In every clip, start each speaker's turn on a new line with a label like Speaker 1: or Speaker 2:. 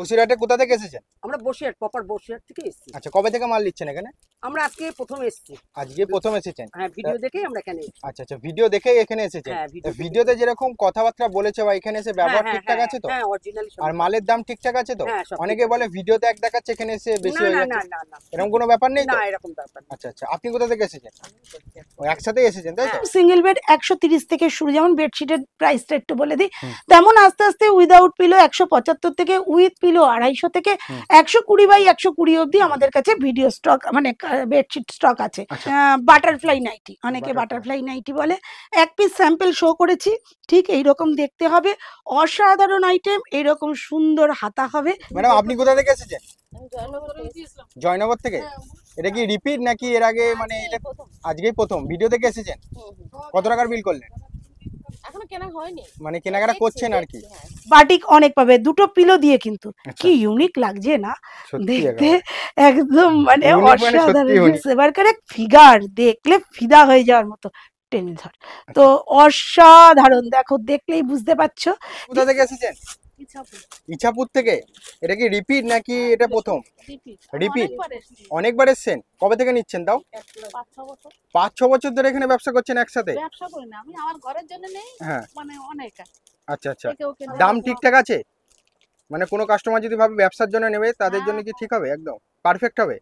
Speaker 1: বসিরহাটে কোথা থেকে এসেছেন
Speaker 2: আমরা বসিরহাট প্রপার বসিরহাট থেকে এসেছি
Speaker 1: আচ্ছা কবে থেকে মাল নিচ্ছেন এখানে আমরা আজকে প্রথম এসেছি আজকে প্রথম এসেছেন হ্যাঁ ভিডিও দেখে আমরা এখানে আচ্ছা আচ্ছা ভিডিও দেখেই এখানে এসেছেন ভিডিওতে হ্যাঁ, যেরকম কথাবার্তা বলেছে বা এখানে এসে হ্যাঁ, ব্যবহার হ্যাঁ, ঠিকঠাক আছে তো হ্যাঁ অরিজিনাল আর মালের দাম ঠিকঠাক আছে তো অনেকে বলে ভিডিওতে এক দেখাচ্ছে এখানে এসে বেশি হয়ে যাচ্ছে না
Speaker 2: না এরকম কোনো ব্যাপার নেই না এরকম ব্যাপার আচ্ছা আচ্ছা আপনি কোথা থেকে এসেছেন ও একসাথে এসেছেন তাই তো সিঙ্গেল বেড 130 থেকে শুরু যেমন বেডশিটের প্রাইসটা একটু বলে দিই তেমন আস্তে আস্তে উইদাউট পিলো 175 থেকে উইথ পিলো 250 থেকে 120 বাই 120 অবধি আমাদের কাছে ভিডিও স্টক মানে বেডশিট স্টক আছে আচ্ছা। বাটারফ্লাই নাইটি অনেকে বাটারফ্লাই নাইটি বলে এক পিস স্যাম্পেল শো করেছি ঠিক এইরকম দেখতে হবে অসাধারণ আইটেম এরকম সুন্দর হাতা হবে ম্যাডাম আপনি কোথা থেকে এসেছেন জয়নগর থেকে হ্যাঁ, এটা কি রিপিট
Speaker 1: নাকি এর আগে মানে আজকেই প্রথম ভিডিও থেকে এসেছেন কত টাকার বিল করলেন
Speaker 2: মানে কি ইউনিক হ্যাঁ। আচ্ছা। লাগছে না দেখতে একদম মানে, মানে অসাধারণ ফিগার দেখলে ফিদা হয়ে যাওয়ার মতো তো আচ্ছা। অসাধারণ দেখো দেখলেই বুঝতে পারছো ইছাপুর থেকে
Speaker 1: এটা কি রিপিট নাকি এটা প্রথম রিপিট অনেকবার এসছেন কবে থেকে নিচ্ছেন তাও পাঁচ ছ বছর ধরে এখানে ব্যবসা করছেন একসাথে হ্যাঁ মানে আচ্ছা আচ্ছা দাম ঠিকঠাক আছে মানে কোনো কাস্টমার যদি ভাবে ব্যবসার জন্য নেবে তাদের জন্য কি হ্যাঁ। ঠিক হবে একদম পারফেক্ট হবে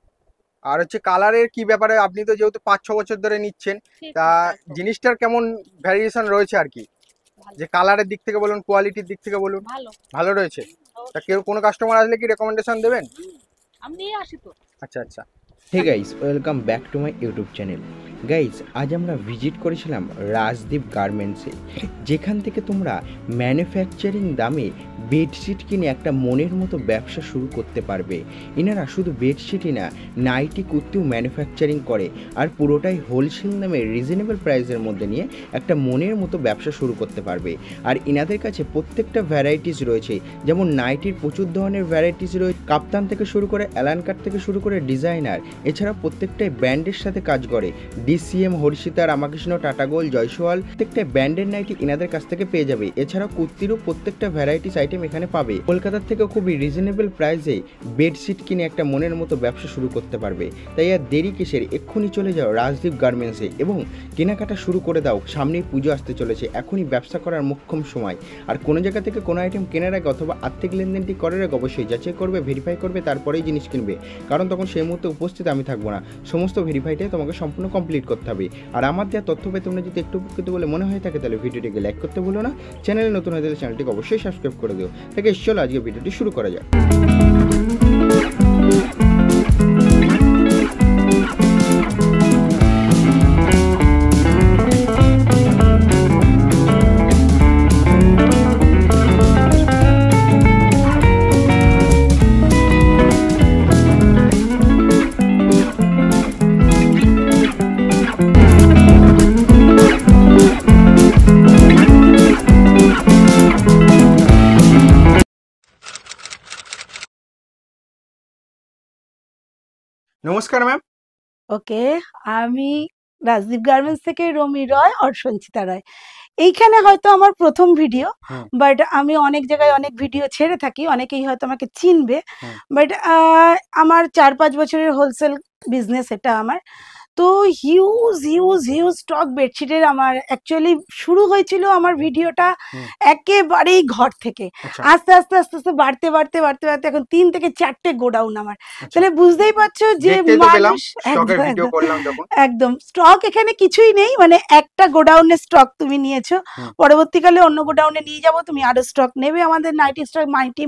Speaker 1: আর হচ্ছে কালারের কি ব্যাপারে আপনি তো যেহেতু পাঁচ ছ বছর ধরে নিচ্ছেন তা জিনিসটার কেমন ভ্যারিয়েশন রয়েছে আর কি যে কালারের দিক থেকে বলুন কোয়ালিটির দিক থেকে বলুন ভালো রয়েছে তা কেউ কোনো কাস্টমার আসলে কি রেকমেন্ডেশন দেবেন আমি আসি তো আচ্ছা আচ্ছা hey guys welcome back to my YouTube channel guys আজ আমরা ভিজিট করেছিলাম রাজদীপ গার্মেন্টসে যেখান থেকে তোমরা ম্যানুফ্যাকচারিং দামে বেডশিট কিনে একটা মনের মতো ব্যবসা শুরু করতে পারবে এনারা শুধু বেডশিটই না নাইটি কুর্তিও ম্যানুফ্যাকচারিং করে আর পুরোটাই হোলসেল দামে রিজনেবল প্রাইসের মধ্যে নিয়ে একটা মনের মতো ব্যবসা শুরু করতে পারবে আর এনাদের কাছে প্রত্যেকটা ভ্যারাইটিস রয়েছে যেমন নাইটির প্রচুর ধরনের ভ্যারাইটিস রয়েছে কাপ্তান থেকে শুরু করে অ্যালানকাট থেকে শুরু করে ডিজাইনার এছাড়া প্রত্যেকটাই ব্যান্ডের সাথে কাজ করে ডিসিএম হরিষিতা রামাকৃষ্ণ টাটাগোল জয়সওয়াল প্রত্যেকটা ব্যান্ডের নাইটি এনাদের কাছ থেকে পেয়ে যাবে এছাড়া কুর্তিরও প্রত্যেকটা ভ্যারাইটিস আইটেম এখানে পাবে কলকাতার থেকে খুবই রিজনেবল প্রাইসে বেডশিট কিনে একটা মনের মতো ব্যবসা শুরু করতে পারবে তাই আর দেরি কিসের এক্ষুনি চলে যাও রাজদীপ গার্মেন্টসে এবং কেনাকাটা শুরু করে দাও সামনেই পুজো আসতে চলেছে এখনই ব্যবসা করার মুখ্যম সময় আর কোনো জায়গা থেকে কোনো আইটেম কেনার আগে অথবা আর্থিক লেনদেনটি করার আগে অবশ্যই যাচাই করবে ভেরিফাই করবে তারপরেই জিনিস কিনবে কারণ তখন সেই মুহূর্তে উপস্থিত ভেরিফাইতে আমি থাকবো না সমস্ত ভেরিফাইটাই তোমাকে সম্পূর্ণ কমপ্লিট করতে হবে আর আমার দেওয়া তথ্য পেয়ে তোমরা যদি একটু উপকৃত বলে মনে হয়ে থাকে তাহলে ভিডিওটিকে লাইক করতে ভুলো না চ্যানেলে নতুন হয়ে থাকলে চ্যানেলটিকে অবশ্যই সাবস্ক্রাইব করে দিও তাকে চলো আজকে ভিডিওটি শুরু করা যায়
Speaker 2: নমস্কার ম্যাম ওকে আমি রাজদীপ গার্মেন্টস থেকে রমি রয় আর সঞ্চিতা রায় এইখানে হয়তো আমার প্রথম ভিডিও বাট আমি অনেক জায়গায় অনেক ভিডিও ছেড়ে থাকি অনেকেই হয়তো আমাকে চিনবে বাট আমার চার পাঁচ বছরের হোলসেল বিজনেস এটা আমার তো হিউজ হিউজ হিউজ স্টক বেডশিটের আমার অ্যাকচুয়ালি শুরু হয়েছিল আমার ভিডিওটা একেবারেই ঘর থেকে আচ্ছা। আস্তে আস্তে আস্তে আস্তে বাড়তে বাড়তে বাড়তে বাড়তে এখন তিন থেকে চারটে গোডাউন আমার আচ্ছা। তাহলে বুঝতেই পারছো যে মানুষ একদম স্টক এখানে কিছুই নেই মানে একটা গোডাউনের স্টক তুমি নিয়েছো পরবর্তীকালে অন্য গোডাউনে নিয়ে যাবো তুমি আরো স্টক নেবে আমাদের নাইটি স্টক মাইটি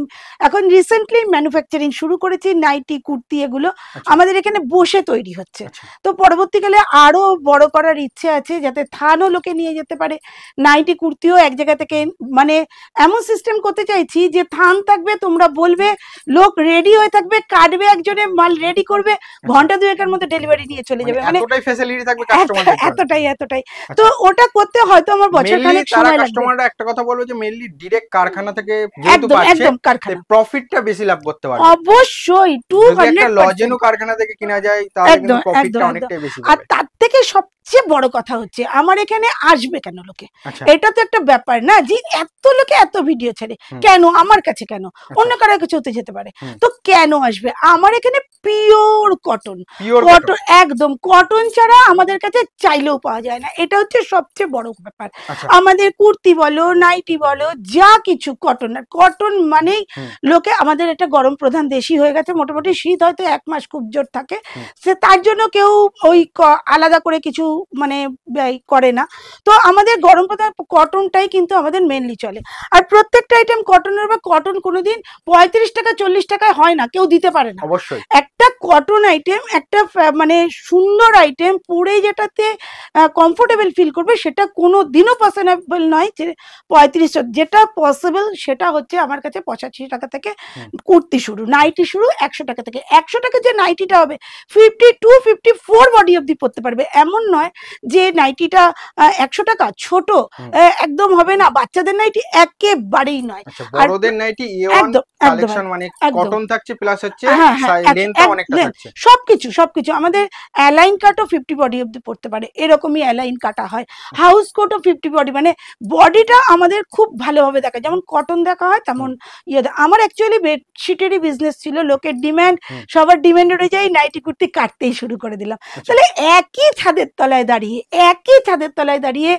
Speaker 2: এখন রিসেন্টলি ম্যানুফ্যাকচারিং শুরু করেছি নাইটি কুর্তি এগুলো আচ্ছা। আমাদের এখানে বসে তৈরি হচ্ছে তো পরবর্তী পরবর্তীকালে আরো বড় করার ইচ্ছে আছে যাতে থানও লোকে নিয়ে যেতে পারে নাইটি কুর্তিও এক জায়গা থেকে মানে এমন সিস্টেম করতে চাইছি যে থান থাকবে তোমরা বলবে লোক রেডি হয়ে থাকবে কাটবে একজনে মাল রেডি করবে ঘন্টা দুয়েকের মধ্যে ডেলিভারি নিয়ে চলে যাবে মানে, মানে এতটাই এতটাই আচ্ছা। তো ওটা করতে হয়তো আমার বছর খানেক সময় লাগবে কাস্টমাররা
Speaker 1: একটা কথা বলবো যে মেইনলি ডাইরেক্ট কারখানা থেকে যেহেতু পাচ্ছে
Speaker 2: কারখানা প্রফিটটা বেশি লাভ করতে পারবে অবশ্যই 200 লজেনও কারখানা থেকে কিনা যায় তাহলে প্রফিটটা অনেকটাই বেশি 啊，打！থেকে সবচেয়ে বড় কথা হচ্ছে আমার এখানে আসবে কেন লোকে আচ্ছা। এটা তো একটা ব্যাপার না যে এত লোকে এত ভিডিও ছেড়ে কেন আমার কাছে কেন আচ্ছা। অন্য কারো কাছে হতে যেতে পারে তো কেন আসবে আমার এখানে পিওর কটন কটন একদম কটন ছাড়া আমাদের কাছে চাইলেও পাওয়া যায় না এটা হচ্ছে সবচেয়ে বড় ব্যাপার আচ্ছা। আমাদের কুর্তি বলো নাইটি বলো যা কিছু কটন আর কটন মানেই লোকে আমাদের এটা গরম প্রধান দেশি হয়ে গেছে মোটামুটি শীত হয়তো এক মাস খুব জোর থাকে সে তার জন্য কেউ ওই আলাদা আলাদা করে কিছু মানে ব্যয় করে না তো আমাদের গরম পাতা কটনটাই কিন্তু আমাদের মেনলি চলে আর প্রত্যেকটা আইটেম কটনের বা কটন কোনোদিন পঁয়ত্রিশ টাকা চল্লিশ টাকায় হয় না কেউ দিতে পারে না অবশ্যই একটা কটন আইটেম একটা মানে সুন্দর আইটেম পরে যেটাতে কমফোর্টেবল ফিল করবে সেটা কোনো দিনও পসিবল নয় যে পঁয়ত্রিশ যেটা পসিবল সেটা হচ্ছে আমার কাছে পঁচাশি টাকা থেকে কুর্তি শুরু নাইটি শুরু একশো টাকা থেকে একশো টাকা যে নাইটিটা হবে fifty two fifty four body অব্দি পড়তে পারবে যাবে এমন নয় যে নাইটিটা একশো টাকা ছোট একদম হবে না বাচ্চাদের নাইটি একেবারেই নয় আচ্ছা, বড়দের নাইটি মানে হ্যাঁ, হ্যাঁ, সবকিছু সবকিছু আমাদের অ্যালাইন কাটও ফিফটি বডি অব্দি পড়তে পারে এরকমই অ্যালাইন কাটা হয় হাউস কোটও ফিফটি বডি মানে বডিটা আমাদের খুব ভালোভাবে দেখা যেমন কটন দেখা হয় তেমন ইয়ে আমার অ্যাকচুয়ালি বেডশিটেরই বিজনেস ছিল লোকের ডিম্যান্ড সবার ডিম্যান্ড অনুযায়ী নাইটি কুর্তি কাটতেই শুরু করে দিলাম আচ্ছা। তাহলে একই ছাদের তলায় দাঁড়িয়ে একই ছাদের তলায় দাঁড়িয়ে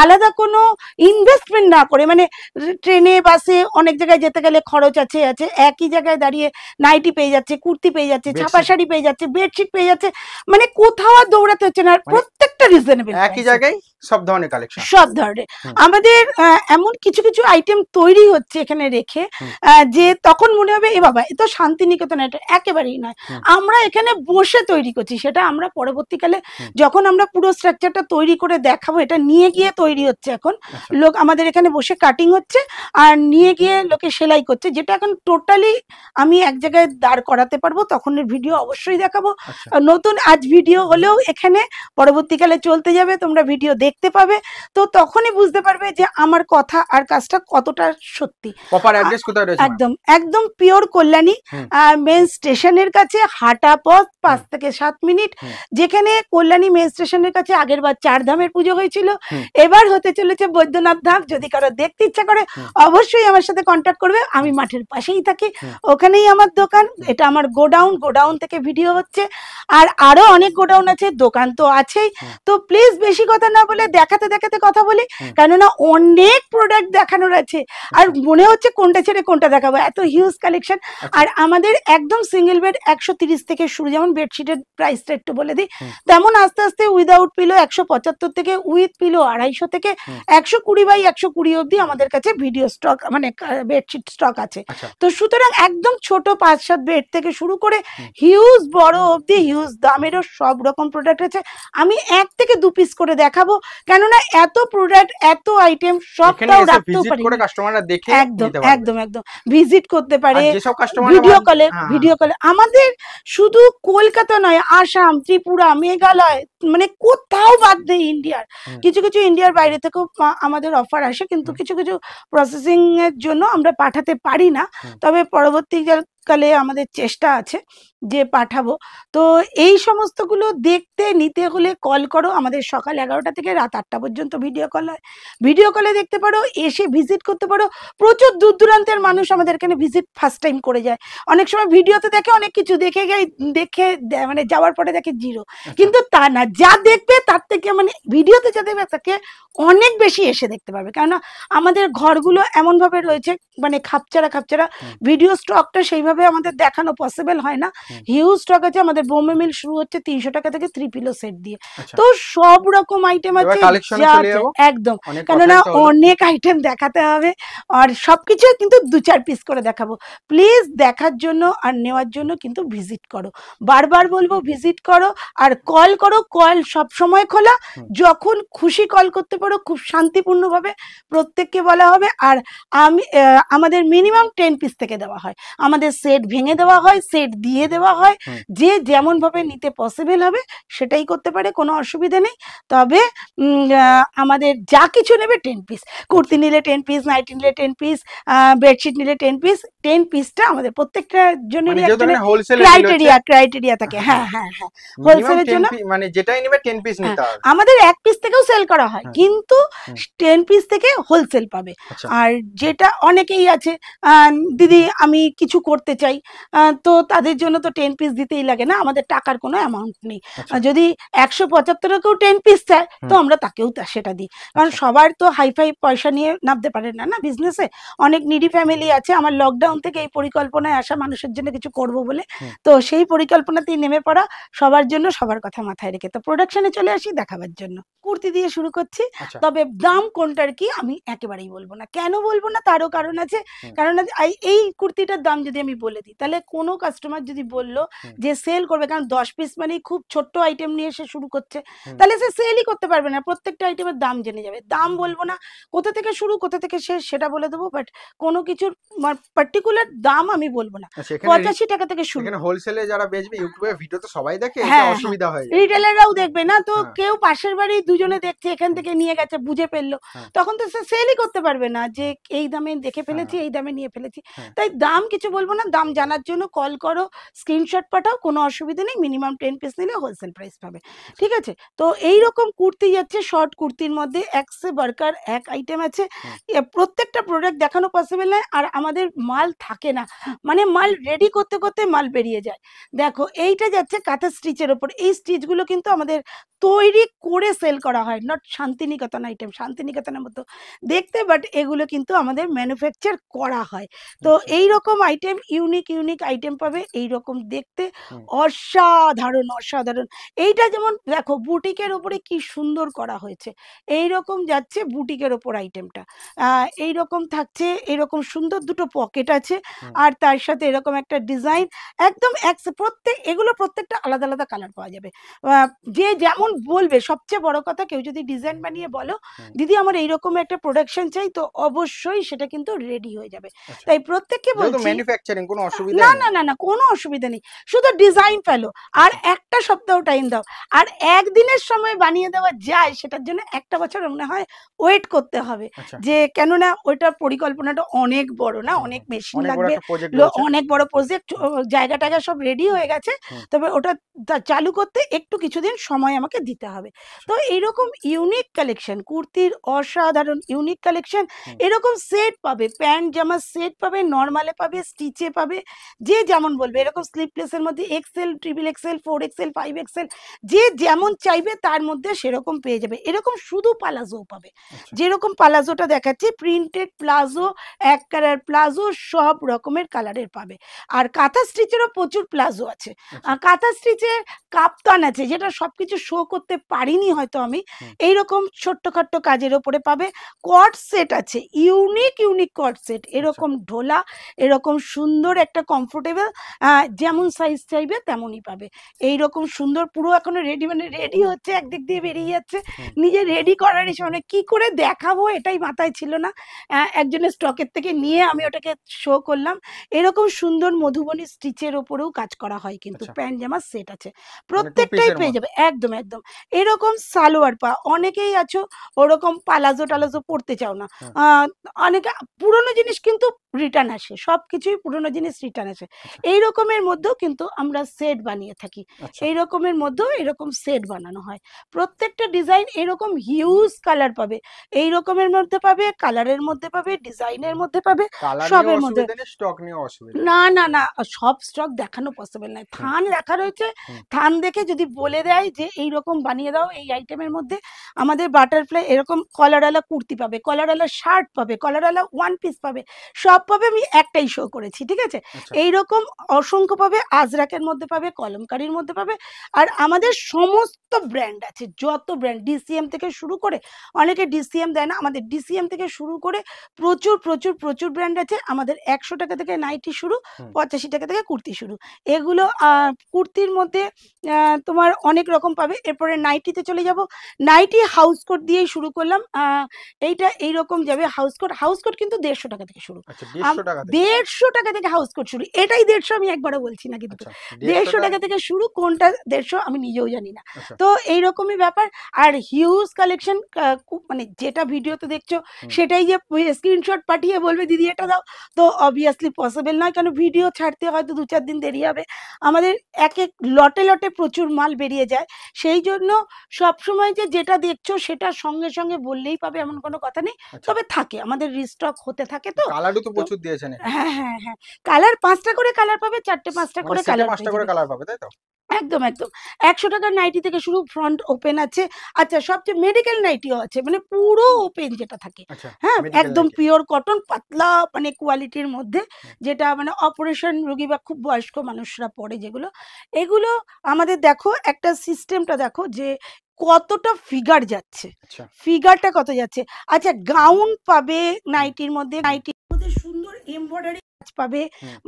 Speaker 2: আলাদা কোনো ইনভেস্টমেন্ট না করে মানে ট্রেনে বাসে অনেক জায়গায় যেতে গেলে খরচ আছে আছে একই জায়গায় দাঁড়িয়ে নাইটি পেয়ে যাচ্ছে কুর্তি পেয়ে যাচ্ছে ছাপা শাড়ি পেয়ে যাচ্ছে বেডশিট পেয়ে যাচ্ছে মানে কোথাও দৌড়াতে হচ্ছে না মানে প্রত্যেকটা রিজনেবল একই জায়গায় সব ধরনের কালেকশন সব ধরনের আমাদের এমন কিছু কিছু আইটেম তৈরি হচ্ছে এখানে রেখে যে তখন মনে হবে এ বাবা এ তো শান্তিনিকেতন এটা একেবারেই নয় আমরা এখানে বসে তৈরি করছি সেটা আমরা পরবর্তীকালে যখন আমরা পুরো স্ট্রাকচারটা তৈরি করে দেখাবো এটা নিয়ে গিয়ে তৈরি হচ্ছে এখন আচ্ছা। লোক আমাদের এখানে বসে কাটিং হচ্ছে আর নিয়ে গিয়ে লোকে সেলাই করছে যেটা এখন টোটালি আমি এক জায়গায় দাঁড় করাতে পারবো তখনের ভিডিও অবশ্যই দেখাবো আচ্ছা। নতুন আজ ভিডিও হলেও এখানে পরবর্তীকালে চলতে যাবে তোমরা ভিডিও দেখ দেখতে পাবে তো তখনই বুঝতে পারবে যে আমার কথা আর কাজটা কতটা সত্যি একদম একদম পিওর কল্যাণী মেন স্টেশনের কাছে হাঁটা পথ পাঁচ থেকে সাত মিনিট যেখানে কল্যাণী মেন স্টেশনের কাছে আগের বার চার ধামের পুজো হয়েছিল এবার হতে চলেছে বৈদ্যনাথ ধাম যদি কারো দেখতে ইচ্ছা করে অবশ্যই আমার সাথে কন্ট্যাক্ট করবে আমি মাঠের পাশেই থাকি ওখানেই আমার দোকান এটা আমার গোডাউন গোডাউন থেকে ভিডিও হচ্ছে আর আরো অনেক গোডাউন আছে দোকান তো আছেই তো প্লিজ বেশি কথা না বলে বলে দেখাতে দেখাতে কথা বলি কেননা অনেক প্রোডাক্ট দেখানোর আছে আর মনে হচ্ছে কোনটা ছেড়ে কোনটা দেখাবো এত হিউজ কালেকশন আচ্ছা। আর আমাদের একদম সিঙ্গেল বেড একশো তিরিশ থেকে শুরু যেমন বেডশিটের প্রাইসটা একটু বলে দিই তেমন আস্তে আস্তে উইদাউট পিলো একশো পঁচাত্তর থেকে উইথ পিলো আড়াইশো থেকে একশো কুড়ি বাই একশো কুড়ি অব্দি আমাদের কাছে ভিডিও স্টক মানে বেডশিট স্টক আছে আচ্ছা। তো সুতরাং একদম ছোট পাঁচ সাত বেড থেকে শুরু করে হিউজ বড় অব্দি হিউজ দামেরও সব রকম প্রোডাক্ট আছে আমি এক থেকে দু পিস করে দেখাবো কেননা এত প্রোডাক্ট এত আইটেম সবটাও রাখতেও পারি একদম একদম একদম ভিজিট করতে পারে ভিডিও কলে ভিডিও কলে আমাদের শুধু কলকাতা নয় আসাম ত্রিপুরা মেঘালয় মানে কোথাও বাদ নেই ইন্ডিয়ার কিছু কিছু ইন্ডিয়ার বাইরে থেকেও আমাদের অফার আসে কিন্তু কিছু কিছু প্রসেসিং এর জন্য আমরা পাঠাতে পারি না তবে পরবর্তীকালে আমাদের চেষ্টা আছে যে পাঠাবো তো এই সমস্তগুলো দেখতে নিতে হলে কল করো আমাদের সকাল এগারোটা থেকে রাত আটটা পর্যন্ত ভিডিও কল হয় ভিডিও কলে দেখতে পারো এসে ভিজিট করতে পারো প্রচুর দূর দূরান্তের মানুষ আমাদের এখানে ভিজিট ফার্স্ট টাইম করে যায় অনেক সময় ভিডিওতে দেখে অনেক কিছু দেখে গে দেখে মানে যাওয়ার পরে দেখে জিরো আচ্ছা। কিন্তু তা না যা দেখবে তার থেকে মানে ভিডিওতে যা দেখবে তাকে অনেক বেশি এসে দেখতে পারবে কেননা আমাদের ঘরগুলো এমনভাবে রয়েছে মানে খাপচারা খাপচারা ভিডিও স্টকটা সেইভাবে আমাদের দেখানো পসিবল হয় না হিউজ স্টক আছে আমাদের বোম্বে মিল শুরু হচ্ছে তিনশো টাকা থেকে থ্রি পিলো সেট দিয়ে আচ্ছা। তো সব রকম আইটেম আছে একদম কেননা অনেক আইটেম দেখাতে হবে আর সবকিছু কিন্তু দু চার পিস করে দেখাবো প্লিজ দেখার জন্য আর নেওয়ার জন্য কিন্তু ভিজিট করো বারবার বলবো ভিজিট করো আর কল করো কল সব সময় খোলা যখন খুশি কল করতে পারো খুব শান্তিপূর্ণভাবে প্রত্যেককে বলা হবে আর আমি আমাদের মিনিমাম টেন পিস থেকে দেওয়া হয় আমাদের সেট ভেঙে দেওয়া হয় সেট দিয়ে দেওয়া দেওয়া হয় যে যেমনভাবে নিতে পসিবল হবে সেটাই করতে পারে কোনো অসুবিধা নেই তবে আমাদের যা কিছু নেবে টেন পিস কুর্তি আচ্ছা। নিলে টেন পিস নাইটি নিলে টেন পিস বেডশিট নিলে টেন পিস টেন পিসটা আমাদের প্রত্যেকটা জন্য ক্রাইটেরিয়া ক্রাইটেরিয়া থাকে হ্যাঁ হ্যাঁ হ্যাঁ হোলসেলের হ্যাঁ, হ্যাঁ। জন্য মানে
Speaker 1: যেটাই নেবে টেন পিস নিতে হ্যাঁ, হবে
Speaker 2: আমাদের এক পিস থেকেও সেল করা হয় কিন্তু টেন পিস থেকে হোলসেল পাবে আচ্ছা। আর যেটা অনেকেই আছে দিদি আমি কিছু করতে চাই তো তাদের জন্য তো তো টেন পিস দিতেই লাগে না আমাদের টাকার কোনো অ্যামাউন্ট নেই আচ্ছা। যদি একশো পঁচাত্তর কেউ টেন পিস চায় তো আমরা তাকেও সেটা দিই আচ্ছা। কারণ সবার তো হাইফাই পয়সা নিয়ে নামতে পারে না না বিজনেসে অনেক নিডি ফ্যামিলি আছে আমার লকডাউন থেকে এই পরিকল্পনায় আসা মানুষের জন্য কিছু করব বলে তো সেই পরিকল্পনাতেই নেমে পড়া সবার জন্য সবার কথা মাথায় রেখে তো প্রোডাকশনে চলে আসি দেখাবার জন্য কুর্তি দিয়ে শুরু করছি আচ্ছা। তবে দাম কোনটার কি আমি একেবারেই বলবো না কেন বলবো না তারও কারণ আছে কারণ এই কুর্তিটার দাম যদি আমি বলে দিই তাহলে কোনো কাস্টমার যদি বললো যে সেল করবে কারণ দশ পিস মানে খুব ছোট্ট আইটেম নিয়ে সে শুরু করছে তাহলে সে সেলই করতে পারবে না প্রত্যেকটা আইটেমের দাম জেনে যাবে দাম বলবো না কোথা থেকে শুরু কোথা থেকে শেষ সেটা বলে দেবো বাট কোনো কিছুর পার্টিকুলার দাম আমি বলবো না পঁচাশি
Speaker 1: টাকা থেকে শুরু হোলসেলে যারা বেচবে ইউটিউবে ভিডিও তো সবাই দেখে হ্যাঁ অসুবিধা হ্যাঁ। হয় রিটেলাররাও
Speaker 2: দেখবে না তো হ্যাঁ। কেউ পাশের বাড়ি দুজনে দেখছে এখান থেকে নিয়ে গেছে বুঝে ফেললো হ্যাঁ। তখন তো সে সেলই করতে পারবে না যে এই দামে দেখে ফেলেছি এই দামে নিয়ে ফেলেছি তাই দাম কিছু বলবো না দাম জানার জন্য কল করো স্ক্রিনশট পাঠাও কোনো অসুবিধা নেই মিনিমাম টেন পিস নিলে হোলসেল প্রাইস পাবে ঠিক আছে তো এই রকম কুর্তি যাচ্ছে শর্ট কুর্তির মধ্যে একশে বার্কার এক আইটেম আছে প্রত্যেকটা প্রোডাক্ট দেখানো পসিবল নয় আর আমাদের মাল থাকে না মানে মাল রেডি করতে করতে মাল বেরিয়ে যায় দেখো এইটা যাচ্ছে কাঁথা স্টিচের ওপর এই স্টিচগুলো কিন্তু আমাদের তৈরি করে সেল করা হয় নট শান্তিনিকেতন আইটেম শান্তিনিকেতনের মতো দেখতে বাট এগুলো কিন্তু আমাদের ম্যানুফ্যাকচার করা হয় তো এই রকম আইটেম ইউনিক ইউনিক আইটেম পাবে এই রকম এবং দেখতে অসাধারণ অসাধারণ এইটা যেমন দেখো বুটিকের ওপরে কি সুন্দর করা হয়েছে এই রকম যাচ্ছে বুটিকের ওপর আইটেমটা এই রকম থাকছে এরকম সুন্দর দুটো পকেট আছে আর তার সাথে এরকম একটা ডিজাইন একদম এক প্রত্যেক এগুলো প্রত্যেকটা আলাদা আলাদা কালার পাওয়া যাবে যে যেমন বলবে সবচেয়ে বড় কথা কেউ যদি ডিজাইন বানিয়ে বলো দিদি আমার এইরকম একটা প্রোডাকশন চাই তো অবশ্যই সেটা কিন্তু রেডি হয়ে যাবে আচ্ছা। তাই প্রত্যেককে বলছি না না না না কোনো অসুবিধা অসুবিধা নেই শুধু ডিজাইন ফেলো আর একটা সপ্তাহ টাইম দাও আর একদিনের সময় বানিয়ে দেওয়া যায় সেটার জন্য একটা বছর মনে হয় ওয়েট করতে হবে আচ্ছা। যে কেননা ওইটার পরিকল্পনাটা অনেক বড় না অনেক মেশিন লাগবে অনেক বড় প্রজেক্ট জায়গা টায়গা সব রেডি হয়ে গেছে তবে ওটা চালু করতে একটু কিছুদিন সময় আমাকে দিতে হবে তো আচ্ছা। এরকম ইউনিক কালেকশন কুর্তির অসাধারণ ইউনিক কালেকশন এরকম সেট পাবে প্যান্ট জামা সেট পাবে নর্মালে পাবে স্টিচে পাবে যে যেমন বলবে এরকম স্লিপলেসের মধ্যে XL triple XL four XL five XL যে যেমন চাইবে তার মধ্যে সেরকম পেয়ে যাবে এরকম শুধু পালাজো পাবে আচ্ছা। যেরকম পালাজোটা দেখাচ্ছি প্রিন্টেড প্লাজো এক কালার প্লাজো সব রকমের কালারের পাবে আর কাঁথা স্টিচেরও প্রচুর প্লাজো আছে আচ্ছা। কাঁথা স্টিচে কাপ্তান আছে যেটা সব কিছু শো করতে পারিনি হয়তো আমি এইরকম ছোট্টখাট্ট কাজের ওপরে পাবে কট সেট আছে ইউনিক ইউনিক কট সেট এরকম ঢোলা এরকম সুন্দর একটা কমফোর্টেবল যেমন সাইজ চাইবে তেমনই পাবে এই রকম সুন্দর পুরো এখনো রেডি মানে রেডি হচ্ছে একদিক দিয়ে বেরিয়ে যাচ্ছে নিজে রেডি করার সময় মানে কি করে দেখাবো এটাই মাথায় ছিল না একজনের স্টকের থেকে নিয়ে আমি ওটাকে শো করলাম এরকম সুন্দর মধুবনী স্টিচের ওপরেও কাজ করা হয় কিন্তু আচ্ছা। প্যান্ট জামা সেট আছে মানে প্রত্যেকটাই পেয়ে যাবে একদম একদম এরকম সালোয়ার পা অনেকেই আছো ওরকম পালাজো টালাজো পড়তে চাও না হ্যাঁ। অনেকে পুরনো জিনিস কিন্তু রিটার্ন আসে সব কিছুই পুরনো জিনিস রিটার্ন আসে আচ্ছা। এই রকমের মধ্যেও কিন্তু আমরা সেট বানিয়ে থাকি আচ্ছা। এই রকমের মধ্যেও এরকম সেট বানানো হয় প্রত্যেকটা ডিজাইন এরকম হিউজ কালার পাবে এই রকমের মধ্যে পাবে কালারের মধ্যে পাবে ডিজাইনের মধ্যে পাবে সবের মধ্যে
Speaker 1: স্টক নিয়ে অসুবিধা না
Speaker 2: না না সব স্টক দেখানো পসিবল নয় থান রাখা রয়েছে থান দেখে যদি বলে দেয় যে এই রকম বানিয়ে দাও এই আইটেমের মধ্যে আমাদের বাটারফ্লাই এরকম কলারালা কুর্তি পাবে কলারালা শার্ট পাবে কলারালা ওয়ান পিস পাবে সব পাবে আমি একটাই শো করেছি ঠিক আছে আচ্ছা। এই রকম অসংখ্য পাবে আজরাকের মধ্যে পাবে কলমকারির মধ্যে পাবে আর আমাদের সমস্ত ব্র্যান্ড আছে যত ব্র্যান্ড ডিসিএম থেকে শুরু করে অনেকে ডিসিএম দেয় না আমাদের ডিসিএম থেকে শুরু করে প্রচুর প্রচুর প্রচুর ব্র্যান্ড আছে আমাদের একশো টাকা থেকে নাইটি শুরু পঁচাশি টাকা থেকে কুর্তি শুরু এগুলো কুর্তির মধ্যে তোমার অনেক রকম পাবে এরপরে নাইটিতে চলে যাব নাইটি হাউস কোট দিয়েই শুরু করলাম এইটা এইরকম যাবে হাউস কোট হাউস কোট কিন্তু দেড়শো টাকা থেকে শুরু আচ্ছা, দেড়শো টাকা থেকে হাউস কোট শুরু এটাই দেড়শো আমি একবারও বলছি না কিন্তু আচ্ছা, দেড়শো টাকা থেকে শুরু কোনটা দেড়শো আমি নিজেও জানি না আচ্ছা। তো এইরকমই ব্যাপার আর হিউজ কালেকশন মানে যেটা ভিডিওতে দেখছো সেটাই যে স্ক্রিনশট পাঠিয়ে বলবে দিদি এটা দাও তো অবভিয়াসলি পসিবল নয় কেন ভিডিও ছাড়তে হয়তো দু চার দিন দেরি হবে আমাদের এক এক লটে লটে প্রচুর মাল বেরিয়ে যায় সেই জন্য সবসময় যে যেটা দেখছো সেটা সঙ্গে সঙ্গে বললেই পাবে এমন কোনো কথা নেই আচ্ছা। তবে থাকে আমাদের রিস্টক হতে থাকে তো কালারও তো প্রচুর দিয়েছেন হ্যাঁ হ্যাঁ হ্যাঁ কালার পাঁচটা করে কালার পাবে চারটে পাঁচটা মানে করে কালার পাঁচটা করে কালার পাবে তাই তো একদম একদম একশো টাকার নাইটি থেকে শুরু ফ্রন্ট ওপেন আছে আচ্ছা সবচেয়ে মেডিকেল নাইটিও আছে মানে পুরো ওপেন যেটা থাকে আচ্ছা, হ্যাঁ একদম পিওর কটন পাতলা মানে কোয়ালিটির মধ্যে যেটা মানে অপারেশন বা খুব বয়স্ক মানুষরা পরে যেগুলো এগুলো আমাদের দেখো একটা সিস্টেমটা দেখো যে কতটা ফিগার যাচ্ছে ফিগারটা আচ্ছা। কত যাচ্ছে আচ্ছা গাউন পাবে নাইটির মধ্যে নাইটির মধ্যে সুন্দর এমব্রয়ডারি পাবে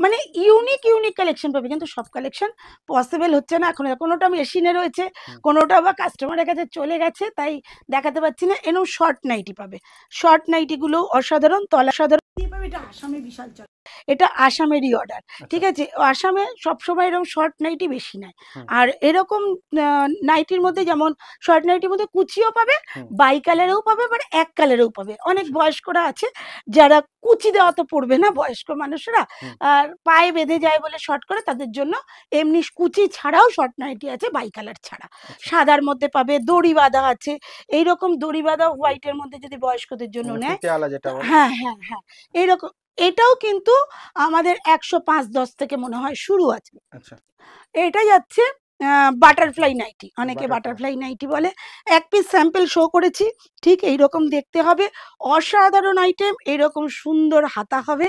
Speaker 2: মানে ইউনিক ইউনিক কালেকশন পাবে কিন্তু সব কালেকশন পসিবল হচ্ছে না এখন কোনোটা মেশিনে রয়েছে কোনোটা বা কাস্টমারের কাছে চলে গেছে তাই দেখাতে পাচ্ছি না এরকম শর্ট নাইটি পাবে শর্ট নাইটিগুলো অসাধারণ তলা সাধারণ পাবে এটা আসামে বিশাল চলে এটা আসামেরই অর্ডার আচ্ছা। ঠিক আছে আসামে সবসময় এরকম শর্ট নাইটি বেশি নেয় আর এরকম নাইটির মধ্যে যেমন শর্ট নাইটির মধ্যে কুচিও পাবে বাই কালারেও পাবে মানে এক কালারেও পাবে অনেক আচ্ছা। বয়স্করা আছে যারা কুচি দেওয়া তো পড়বে না বয়স্ক মানুষরা আর পায়ে বেঁধে যায় বলে শর্ট করে তাদের জন্য এমনি কুচি ছাড়াও শর্ট নাইটি আছে বাই কালার ছাড়া আচ্ছা। সাদার মধ্যে পাবে দড়ি বাঁধা আছে এইরকম দড়ি বাঁধা হোয়াইটের মধ্যে যদি বয়স্কদের জন্য মানে নেয় হ্যাঁ হ্যাঁ হ্যাঁ এইরকম এটাও কিন্তু আমাদের একশো পাঁচ দশ থেকে মনে হয় শুরু আছে আচ্ছা। এটা যাচ্ছে বাটারফ্লাই নাইটি অনেকে বাটারফ্লাই নাইটি বলে এক পিস স্যাম্পেল শো করেছি ঠিক এই রকম দেখতে হবে অসাধারণ আইটেম এরকম সুন্দর হাতা হবে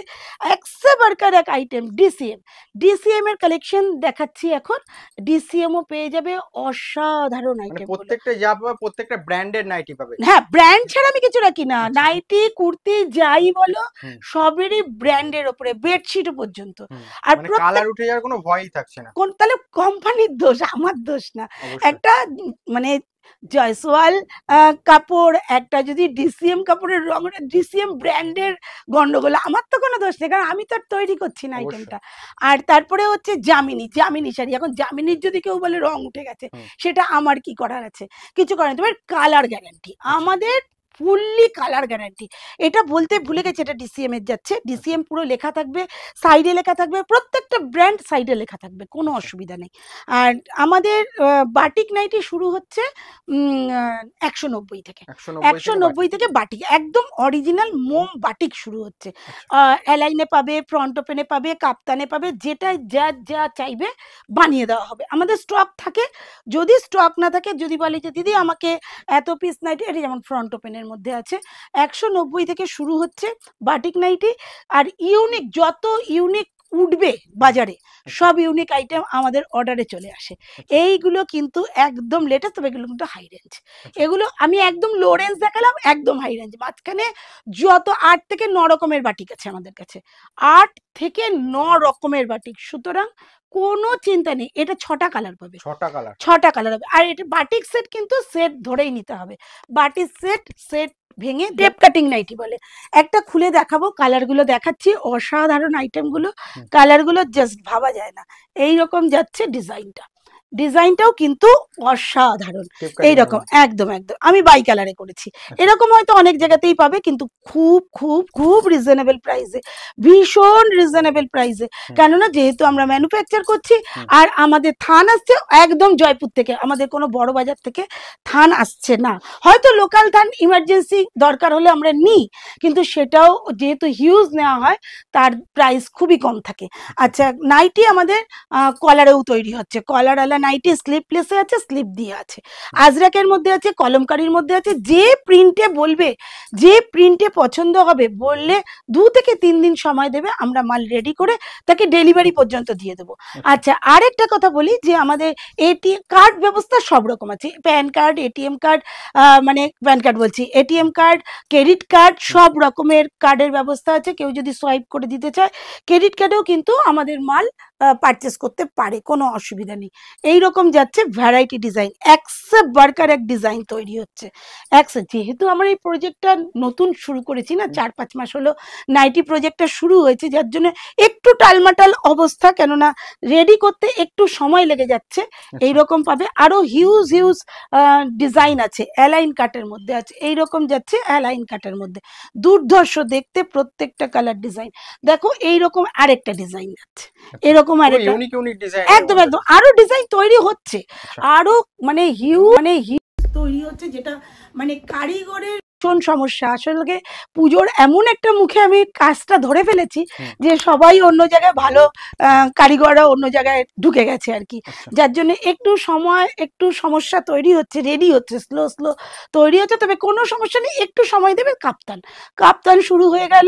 Speaker 2: একশো বার্কার এক আইটেম ডিসিএম ডিসিএম এর কালেকশন দেখাচ্ছি এখন ডিসিএমও পেয়ে যাবে অসাধারণ আইটেম মানে প্রত্যেকটা যা পাবে
Speaker 1: প্রত্যেকটা ব্র্যান্ডের
Speaker 2: নাইটি পাবে হ্যাঁ ব্র্যান্ড ছাড়া আমি কিছু রাখি না নাইটি আচ্ছা। কুর্তি যাই বলো সবেরই ব্র্যান্ডের ওপরে বেডশিট পর্যন্ত আর মানে কালার উঠে যাওয়ার কোনো ভয়ই থাকছে না কোন তাহলে কোম্পানির দোষ আমার দোষ না একটা মানে জয়সওয়াল কাপড় একটা যদি ডিসিএম কাপড়ের রং ডিসিএম ব্র্যান্ডের গন্ডগোল আমার তো কোনো দোষ নেই কারণ আমি তো তৈরি করছি না আইটেমটা আর তারপরে হচ্ছে জামিনী জামিনী শাড়ি এখন জামিনীর যদি কেউ বলে রং উঠে গেছে সেটা আমার কি করার আছে কিছু করার তোমার কালার গ্যারান্টি আমাদের ফুললি কালার গ্যারান্টি এটা বলতে ভুলে গেছে এটা ডিসিএম এর যাচ্ছে ডিসিএম পুরো লেখা থাকবে সাইডে লেখা থাকবে প্রত্যেকটা ব্র্যান্ড সাইডে লেখা থাকবে কোনো আচ্ছা। অসুবিধা নেই আর আমাদের বাটিক নাইটি শুরু হচ্ছে একশো নব্বই থেকে একশো নব্বই থেকে বাটিক একদম অরিজিনাল মোম বাটিক শুরু হচ্ছে অ্যালাইনে আচ্ছা। পাবে ফ্রন্ট ওপেনে পাবে কাপ্তানে পাবে যেটা যা যা চাইবে বানিয়ে দেওয়া হবে আমাদের স্টক থাকে যদি স্টক না থাকে যদি বলে যে দিদি আমাকে এত পিস নাইটি এটা যেমন ফ্রন্ট ওপেনের মধ্যে আছে একশো নব্বই থেকে শুরু হচ্ছে বাটিক নাইটি আর ইউনিক যত ইউনিক উঠবে বাজারে আচ্ছা। সব ইউনিক আইটেম আমাদের অর্ডারে চলে আসে আচ্ছা। এইগুলো কিন্তু একদম লেটেস্ট তবে এগুলো কিন্তু হাই আচ্ছা। রেঞ্জ এগুলো আমি একদম লো রেঞ্জ দেখালাম একদম হাই রেঞ্জ মাঝখানে যত আট থেকে ন রকমের বাটিক আছে আমাদের কাছে আট থেকে ন রকমের বাটিক সুতরাং কোনো চিন্তা নেই এটা ছটা কালার পাবে ছটা কালার ছটা কালার হবে আর এটা বাটিক সেট কিন্তু সেট ধরেই নিতে হবে বাটিক সেট সেট ভেঙে ডেপ কাটিং নাইটি বলে একটা খুলে দেখাবো কালারগুলো দেখাচ্ছি অসাধারণ আইটেমগুলো কালারগুলো জাস্ট ভাবা যায় না এই রকম যাচ্ছে ডিজাইনটা ডিজাইনটাও কিন্তু অসাধারণ এইরকম একদম একদম আমি বাই কালারে করেছি আচ্ছা। এরকম হয়তো অনেক জায়গাতেই পাবে কিন্তু খুব খুব খুব রিজনেবল প্রাইসে ভীষণ রিজনেবল প্রাইসে কেননা যেহেতু আমরা ম্যানুফ্যাকচার করছি আর আমাদের থান আসছে একদম জয়পুর থেকে আমাদের কোনো বড় বাজার থেকে থান আসছে না হয়তো লোকাল থান ইমার্জেন্সি দরকার হলে আমরা নিই কিন্তু সেটাও যেহেতু হিউজ নেওয়া হয় তার প্রাইস খুবই কম থাকে আচ্ছা নাইটি আচ্ছা, আমাদের কলারেও তৈরি হচ্ছে কলার আলা নাইটি স্লিপলেসে আছে স্লিপ দিয়ে আছে আজরাকের মধ্যে আছে কলমকারির মধ্যে আছে যে প্রিন্টে বলবে যে প্রিন্টে পছন্দ হবে বললে দু থেকে তিন দিন সময় দেবে আমরা মাল রেডি করে তাকে ডেলিভারি পর্যন্ত দিয়ে দেবো আচ্ছা।, আচ্ছা আরেকটা কথা বলি যে আমাদের এটিএম কার্ড ব্যবস্থা সব রকম আছে প্যান কার্ড এটিএম কার্ড মানে প্যান কার্ড বলছি এটিএম কার্ড ক্রেডিট কার্ড সব রকমের কার্ডের ব্যবস্থা আছে কেউ যদি সোয়াইপ করে দিতে চায় ক্রেডিট কার্ডেও কিন্তু আমাদের মাল পারচেস করতে পারে কোনো অসুবিধা নেই এইরকম যাচ্ছে ভ্যারাইটি ডিজাইন একসেপ বার্কার এক ডিজাইন তৈরি হচ্ছে একসেপ যেহেতু আমার এই প্রজেক্টটা নতুন শুরু করেছি না চার পাঁচ মাস হলো নাইটি প্রজেক্টটা শুরু হয়েছে যার জন্য একটু টালমাটাল অবস্থা কেননা রেডি করতে একটু সময় লেগে যাচ্ছে এই রকম পাবে আরও হিউজ হিউজ ডিজাইন আছে অ্যালাইন কাটের মধ্যে আছে এই রকম যাচ্ছে অ্যালাইন কাটের মধ্যে দুর্ধর্ষ দেখতে প্রত্যেকটা কালার ডিজাইন দেখো এই রকম আরেকটা ডিজাইন আছে আচ্ছা। এরকম এরকম আর একদম একদম আরো ডিজাইন তৈরি হচ্ছে আচ্ছা। আরো মানে হিউ মানে হিউ তৈরি হচ্ছে যেটা মানে কারিগরের ভীষণ সমস্যা আসলে পুজোর এমন একটা মুখে আমি কাজটা ধরে ফেলেছি যে সবাই অন্য জায়গায় ভালো কারিগররা অন্য জায়গায় ঢুকে গেছে আর কি আচ্ছা। যার জন্য একটু সময় একটু সমস্যা তৈরি হচ্ছে রেডি হচ্ছে স্লো স্লো তৈরি হচ্ছে তবে কোনো সমস্যা নেই একটু সময় দেবে কাপ্তান কাপ্তান শুরু হয়ে গেল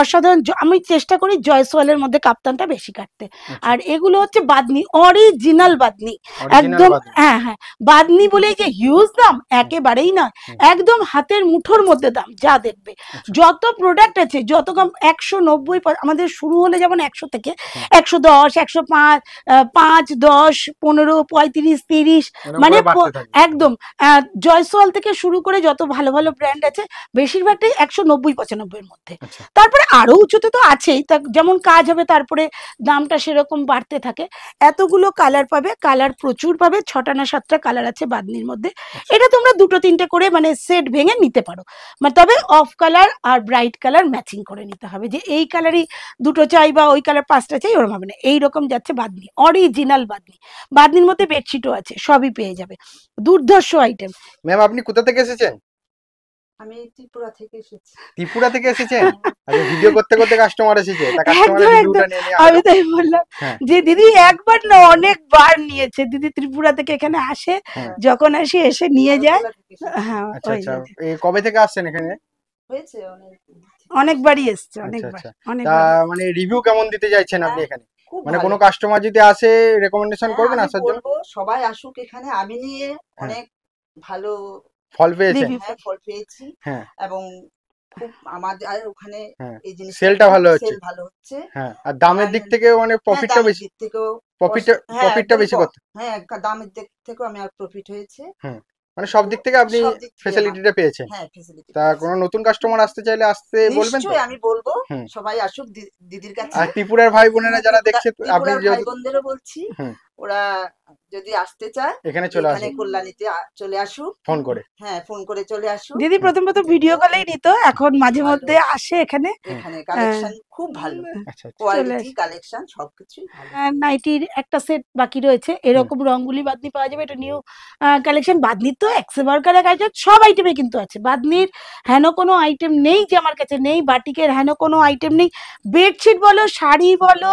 Speaker 2: অসাধারণ আমি চেষ্টা করি জয়সওয়ালের মধ্যে কাপ্তানটা বেশি কাটতে আচ্ছা। আর এগুলো হচ্ছে বাদনি অরিজিনাল বাদনি একদম হ্যাঁ হ্যাঁ বাদনি বলে যে হিউজ দাম একেবারেই নয় একদম হাতে হাতের মুঠোর মধ্যে দাম যা দেখবে আচ্ছা। যত প্রোডাক্ট আছে যত কম একশো নব্বই আমাদের শুরু হলে যেমন একশো থেকে হ্যাঁ। একশো দশ একশো পাঁচ পাঁচ দশ পনেরো পঁয়ত্রিশ তিরিশ মানে, মানে একদম জয়সওয়াল থেকে শুরু করে যত ভালো ভালো ব্র্যান্ড আছে বেশিরভাগটাই একশো নব্বই পঁচানব্বইয়ের মধ্যে আচ্ছা। তারপরে আরও উঁচুতে তো আছেই তা যেমন কাজ হবে তারপরে দামটা সেরকম বাড়তে থাকে এতগুলো কালার পাবে কালার প্রচুর পাবে ছটা না সাতটা কালার আছে বাদনির মধ্যে আচ্ছা। এটা তোমরা দুটো তিনটে করে মানে সেট ভেঙে নিতে নিতে পারো মানে তবে অফ কালার আর ব্রাইট কালার ম্যাচিং করে নিতে হবে যে এই কালারই দুটো চাই বা ওই কালার পাঁচটা চাই ওরকম হবে না এইরকম যাচ্ছে বাদনি অরিজিনাল বাদনি বাদনির মধ্যে বেডশিটও আছে সবই পেয়ে যাবে দুর্ধর্ষ আইটেম ম্যাম আপনি কোথা থেকে এসেছেন আমি ত্রিপুরা থেকে এসেছি ত্রিপুরা থেকে এসেছেন হ্যাঁ। আরে ভিডিও করতে করতে কাস্টমার এসেছে আমি তাই বললাম হ্যাঁ। যে দিদি একবার না অনেকবার নিয়েছে দিদি ত্রিপুরা থেকে এখানে আসে হ্যাঁ। যখন আসে এসে নিয়ে যায় আচ্ছা আচ্ছা কবে থেকে আসছেন এখানে হয়েছে
Speaker 1: অনেকবারই এসেছে আচ্ছা, অনেকবার আচ্ছা। অনেক মানে রিভিউ কেমন দিতে চাইছেন আপনি এখানে মানে কোনো কাস্টমার যদি আসে রেকমেন্ডেশন করবেন আসার জন্য
Speaker 2: সবাই আসুক এখানে আমি নিয়ে অনেক ভালো ফল পেয়েছে হ্যাঁ, ফল পেয়েছি হ্যাঁ এবং খুব আমাদের ওখানে হ্যাঁ। এই জিনিস সেলটা ভালো হচ্ছে ভালো হচ্ছে হ্যাঁ
Speaker 1: আর দামের দিক থেকে মানে প্রফিটটা হ্যাঁ, বেশি দিক
Speaker 2: থেকেও প্রফিটটা প্রফিটটা বেশি করতে হ্যাঁ দামের দিক থেকেও আমি আর প্রফিট হয়েছে
Speaker 1: হ্যাঁ মানে সব দিক থেকে আপনি ফ্যাসিলিটিটা পেয়েছেন তা কোনো নতুন কাস্টমার আসতে চাইলে আসতে বলবেন তো আমি
Speaker 2: বলবো সবাই আসুক দিদির কাছে আর ত্রিপুরার ভাই বোনেরা যারা দেখছে আপনি ভাই বোনদেরও বলছি ওরা যদি আসতে চায় এখানে চলে কল্যাণীতে চলে আসুক ফোন করে হ্যাঁ ফোন করে চলে আসুক দিদি প্রথম প্রথম ভিডিও কলেই নিত এখন মাঝে মধ্যে আসে এখানে হ্যাঁ। এখানে কালেকশন খুব ভালো কোয়ালিটি কালেকশন সবকিছু নাইটির একটা সেট বাকি রয়েছে এরকম রংগুলি বাদনি পাওয়া যাবে এটা নিউ কালেকশন বাদনির তো একসেবার কাজ সব আইটেমে কিন্তু আছে বাদনির হেন কোনো আইটেম নেই যে আমার কাছে নেই বাটিকের হেন কোনো আইটেম নেই বেডশিট বলো শাড়ি বলো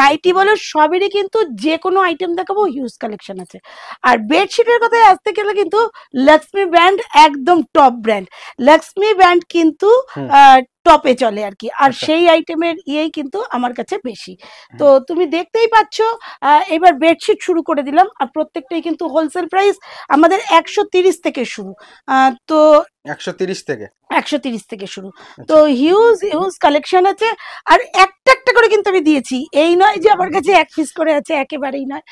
Speaker 2: নাইটি বলো সবেরই কিন্তু যে যে কোনো আইটেম দেখাবো হিউজ কালেকশন আছে আর বেডশিটের কথায় আসতে গেলে কিন্তু লক্সমি ব্র্যান্ড একদম টপ ব্র্যান্ড লক্সমি ব্র্যান্ড কিন্তু টপে চলে আর কি আর আচ্ছা। সেই আইটেমের ইয়েই কিন্তু আমার কাছে বেশি তো তুমি দেখতেই পাচ্ছ এবার বেডশিট শুরু করে দিলাম আর প্রত্যেকটাই কিন্তু হোলসেল প্রাইস আমাদের একশো থেকে শুরু তো
Speaker 1: একশো থেকে
Speaker 2: একশো তিরিশ থেকে শুরু আচ্ছা। তো হিউজ হিউজ কালেকশন আছে আর একটা একটা করে কিন্তু আমি দিয়েছি এই নয় যে আমার কাছে এক পিস করে আছে একেবারেই নয়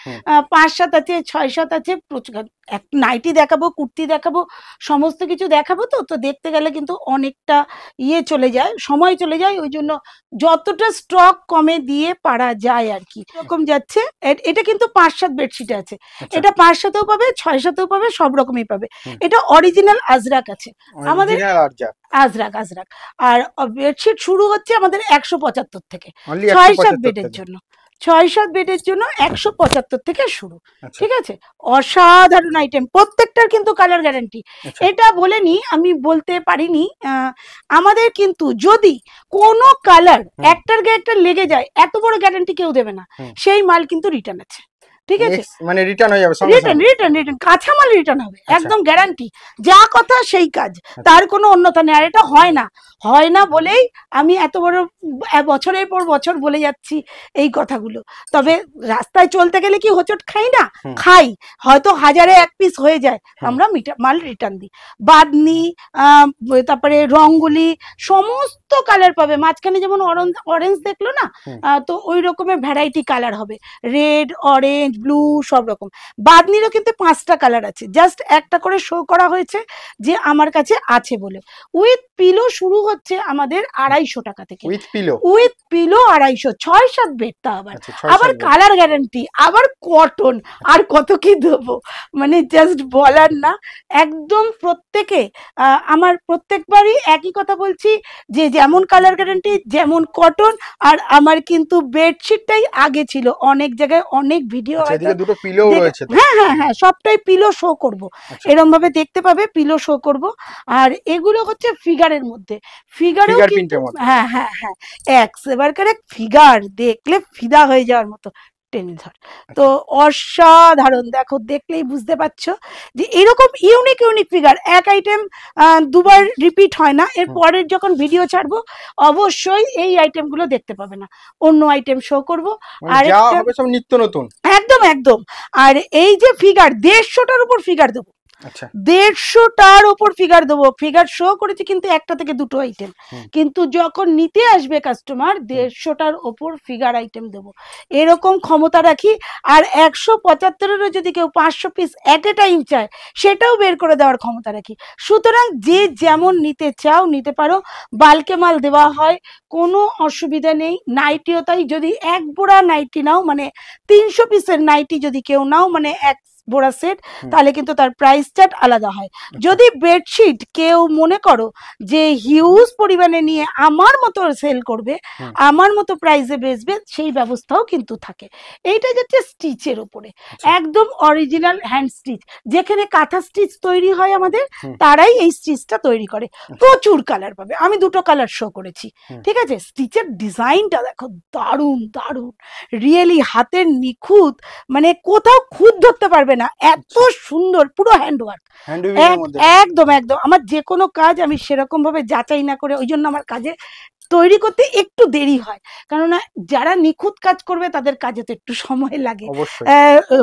Speaker 2: পাঁচ সাত আছে ছয় সাত আছে প্রচুর এক নাইটি দেখাবো কুর্তি দেখাবো সমস্ত কিছু দেখাবো তো তো দেখতে গেলে কিন্তু অনেকটা ইয়ে চলে যায় সময় চলে যায় ওই জন্য যতটা স্টক কমে দিয়ে পারা যায় আর কি এরকম যাচ্ছে এটা কিন্তু পাঁচ সাত বেডশিট আছে আচ্ছা। এটা পাঁচ সাতেও পাবে ছয় সাতেও পাবে সব রকমই পাবে এটা অরিজিনাল আজরাক আছে আমাদের আজরাক আজরাক আর বেডশিট শুরু হচ্ছে আমাদের একশো পঁচাত্তর থেকে ছয় সাত বেডের জন্য ছয় সাত বেডের জন্য একশো পঁচাত্তর থেকে শুরু আচ্ছা। ঠিক আছে অসাধারণ আইটেম প্রত্যেকটার কিন্তু কালার আচ্ছা। গ্যারান্টি এটা বলেনি আমি বলতে পারিনি আমাদের কিন্তু যদি কোনো কালার একটার গায়ে একটা লেগে যায় এত বড় গ্যারান্টি কেউ দেবে না সেই মাল কিন্তু রিটার্ন আছে ঠিক আছে
Speaker 1: মানে রিটার্ন হয়ে যাবে রিটার্ন
Speaker 2: রিটার্ন রিটার্ন কাঁচামাল রিটার্ন হবে আচ্ছা। একদম গ্যারান্টি যা কথা সেই কাজ আচ্ছা। তার কোনো অন্যতা নেই আর এটা হয় না হয় না বলেই আমি এত বড় বছরের পর বছর বলে যাচ্ছি এই কথাগুলো তবে রাস্তায় চলতে গেলে কি হোচট খাই না খাই হয়তো হাজারে এক পিস হয়ে যায় আমরা মাল রিটার্ন দিই বাদনি তারপরে রঙগুলি সমস্ত কালার পাবে মাঝখানে যেমন অরেঞ্জ দেখলো না তো ওই রকমের ভ্যারাইটি কালার হবে রেড অরেঞ্জ ব্লু সব রকম বাদনিরও কিন্তু পাঁচটা কালার আছে জাস্ট একটা করে শো করা হয়েছে যে আমার কাছে আছে বলে উইথ পিলো শুরু হচ্ছে আমাদের আড়াইশো টাকা থেকে উইথ পিলো উইথ পিলো আড়াইশো ছয় সাত বেডটা আবার আচ্ছা, আবার কালার গ্যারান্টি আবার কটন আর কত কি দেবো মানে জাস্ট বলার না একদম প্রত্যেকে আমার প্রত্যেকবারই একই কথা বলছি যে যেমন কালার গ্যারান্টি যেমন কটন আর আমার কিন্তু বেডশিটটাই আগে ছিল অনেক জায়গায় অনেক ভিডিও আচ্ছা, হ্যাঁ হ্যাঁ হ্যাঁ সবটাই পিলো শো ভাবে দেখতে পাবে পিলো শো আর এগুলো হচ্ছে ফিগারের মধ্যে ফিগারেও হ্যাঁ হ্যাঁ হ্যাঁ ফিগার দেখলে ফিদা হয়ে যাওয়ার মতো টেনে তো আচ্ছা। অসাধারণ দেখো দেখলেই বুঝতে পারছো যে এরকম ইউনিক ইউনিক ফিগার এক আইটেম দুবার রিপিট হয় না এর পরের যখন ভিডিও ছাড়বো অবশ্যই এই আইটেম গুলো দেখতে পাবে না অন্য আইটেম শো করবো মানে আর নিত্য নতুন একদম একদম আর এই যে ফিগার দেড়শোটার উপর ফিগার দেবো আচ্ছা। দেড়শোটার উপর ফিগার দেবো ফিগার শো করেছি কিন্তু একটা থেকে দুটো আইটেম কিন্তু যখন নিতে আসবে কাস্টমার দেড়শোটার ওপর ফিগার আইটেম দেবো এরকম ক্ষমতা রাখি আর একশো পঁচাত্তরেরও যদি কেউ পাঁচশো পিস অ্যাট এ টাইম চায় সেটাও বের করে দেওয়ার ক্ষমতা রাখি সুতরাং যে যেমন নিতে চাও নিতে পারো বালকে মাল দেওয়া হয় কোনো অসুবিধা নেই নাইটিও তাই যদি এক বোড়া নাইটি নাও মানে তিনশো পিসের নাইটি যদি কেউ নাও মানে এক বোরা সেট তাহলে কিন্তু তার প্রাইস চার্ট আলাদা হয় আচ্ছা। যদি বেডশিট কেউ মনে করো যে হিউজ পরিমাণে নিয়ে আমার মতো সেল করবে আমার মতো প্রাইসে বেচবে সেই ব্যবস্থাও কিন্তু থাকে এইটা যাচ্ছে স্টিচের ওপরে আচ্ছা। একদম অরিজিনাল হ্যান্ড স্টিচ যেখানে কাঁথা স্টিচ তৈরি হয় আমাদের তারাই এই স্টিচটা তৈরি করে আচ্ছা। প্রচুর কালার পাবে আমি দুটো কালার শো করেছি ঠিক আছে স্টিচের ডিজাইনটা দেখো দারুণ দারুণ রিয়েলি হাতের নিখুঁত মানে কোথাও খুঁত ধরতে পারবে না আচ্ছা। এত সুন্দর পুরো হ্যান্ডওয়ার্ক একদম একদম আমার যে কোনো কাজ আমি সেরকম ভাবে যাচাই না করে ওই জন্য আমার কাজে তৈরি করতে একটু দেরি হয় কেননা যারা নিখুঁত কাজ করবে তাদের কাজে তো একটু সময় লাগে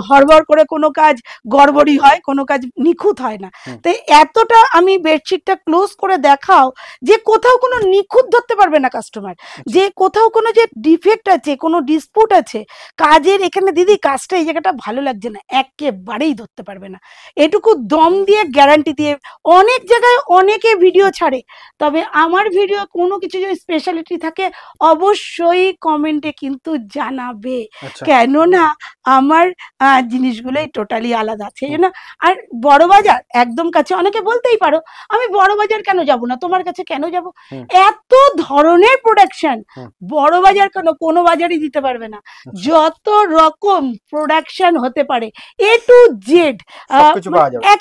Speaker 2: হরবর করে কোনো কাজ গড়বড়ি হয় কোনো কাজ নিখুঁত হয় না তো এতটা আমি বেডশিটটা ক্লোজ করে দেখাও যে কোথাও কোনো নিখুঁত ধরতে পারবে না কাস্টমার আচ্ছা। যে কোথাও কোনো যে ডিফেক্ট আছে কোনো ডিসপুট আছে কাজের এখানে দিদি কাজটা এই জায়গাটা ভালো লাগছে না একেবারেই ধরতে পারবে না এটুকু দম দিয়ে গ্যারান্টি দিয়ে অনেক জায়গায় অনেকে ভিডিও ছাড়ে তবে আমার ভিডিও কোনো কিছু যদি স্পেশালিটি থাকে অবশ্যই কমেন্টে কিন্তু জানাবে আচ্ছা। কেননা আমার জিনিসগুলোই টোটালি আলাদা আছে জন্য আর বড় বাজার একদম কাছে অনেকে বলতেই পারো আমি বড় বাজার কেন যাব না তোমার কাছে কেন যাব এত ধরনের প্রোডাকশন বড় বাজার কেন কোনো বাজারই দিতে পারবে না আচ্ছা। যত রকম প্রোডাকশন হতে পারে এ টু জেড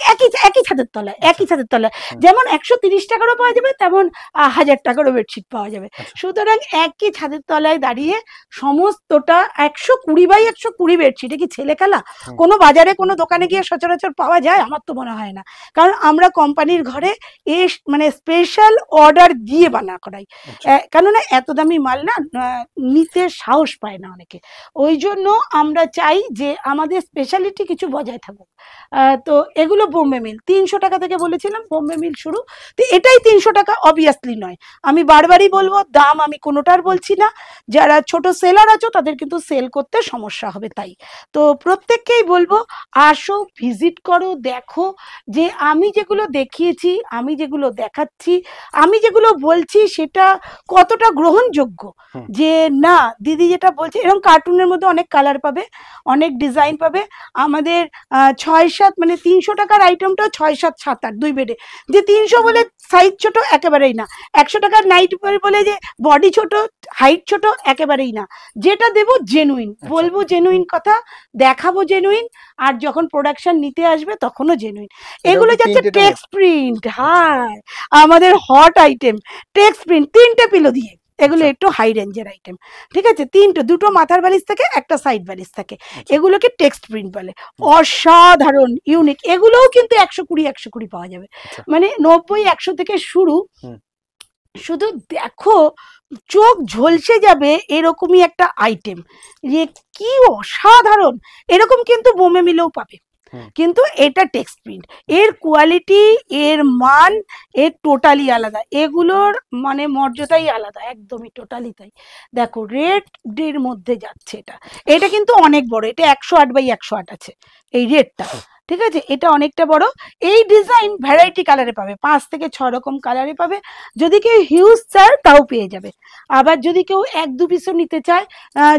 Speaker 2: একই একই ছাদের তলায় আচ্ছা। একই ছাদের তলায় যেমন একশো তিরিশ টাকারও পাওয়া যাবে তেমন হাজার টাকারও বেডশিট পাওয়া যাবে হিসেবে আচ্ছা। সুতরাং একই ছাদের তলায় দাঁড়িয়ে সমস্তটা একশো কুড়ি বাই একশো কুড়ি বেডশিট এটা কি ছেলে খেলা হ্যাঁ। কোনো বাজারে কোনো দোকানে গিয়ে সচরাচর পাওয়া যায় আমার তো মনে হয় না কারণ আমরা কোম্পানির ঘরে এ মানে স্পেশাল অর্ডার দিয়ে বানা করাই আচ্ছা। কেননা এত দামি মাল না নিতে সাহস পায় না অনেকে ওই জন্য আমরা চাই যে আমাদের স্পেশালিটি কিছু বজায় থাকুক তো এগুলো বোম্বে মিল তিনশো টাকা থেকে বলেছিলাম বোম্বে মিল শুরু তো এটাই তিনশো টাকা অবভিয়াসলি নয় আমি বারবারই বলবো বলবো দাম আমি কোনোটার বলছি না যারা ছোট সেলার আছো তাদের কিন্তু সেল করতে সমস্যা হবে তাই তো প্রত্যেককেই বলবো আসো ভিজিট করো দেখো যে আমি যেগুলো দেখিয়েছি আমি যেগুলো দেখাচ্ছি আমি যেগুলো বলছি সেটা কতটা গ্রহণযোগ্য যে না দিদি যেটা বলছে এরকম কার্টুনের মধ্যে অনেক কালার পাবে অনেক ডিজাইন পাবে আমাদের ছয় সাত মানে তিনশো টাকার আইটেমটা ছয় সাত সাত আট দুই বেডে যে তিনশো বলে সাইজ ছোট একেবারেই না একশো টাকার নাইট বলে যে বডি ছোট হাইট ছোট একেবারেই না যেটা দেব জেনুইন আচ্ছা। বলবো জেনুইন কথা দেখাবো জেনুইন আর যখন প্রোডাকশন নিতে আসবে তখনও জেনুইন এগুলো যাচ্ছে টেক্স প্রিন্ট হ্যাঁ আমাদের হট আইটেম টেক্স প্রিন্ট তিনটে পিলো দিয়ে এগুলো আচ্ছা। একটু হাই রেঞ্জের আইটেম ঠিক আছে তিনটে দুটো মাথার বালিশ থাকে একটা সাইড বালিশ থাকে আচ্ছা। এগুলোকে টেক্সট প্রিন্ট বলে অসাধারণ ইউনিক এগুলোও কিন্তু একশো কুড়ি একশো কুড়ি পাওয়া যাবে মানে নব্বই একশো থেকে শুরু শুধু দেখো চোখ ঝলসে যাবে এরকমই একটা আইটেম যে কি অসাধারণ এরকম কিন্তু বোমে মিলেও পাবে কিন্তু এটা টেক্সট প্রিন্ট এর কোয়ালিটি এর মান এর টোটালি আলাদা এগুলোর মানে মর্যাদাই আলাদা একদমই টোটালি তাই দেখো রেড ডের মধ্যে যাচ্ছে এটা এটা কিন্তু অনেক বড় এটা একশো আট বাই একশো আট আছে এই রেডটা ঠিক আছে এটা অনেকটা বড় এই ডিজাইন ভ্যারাইটি কালারে পাবে পাঁচ থেকে ছ রকম কালারে পাবে যদি কেউ হিউজ চায় তাও পেয়ে যাবে আবার যদি কেউ এক দু পিসও নিতে চায়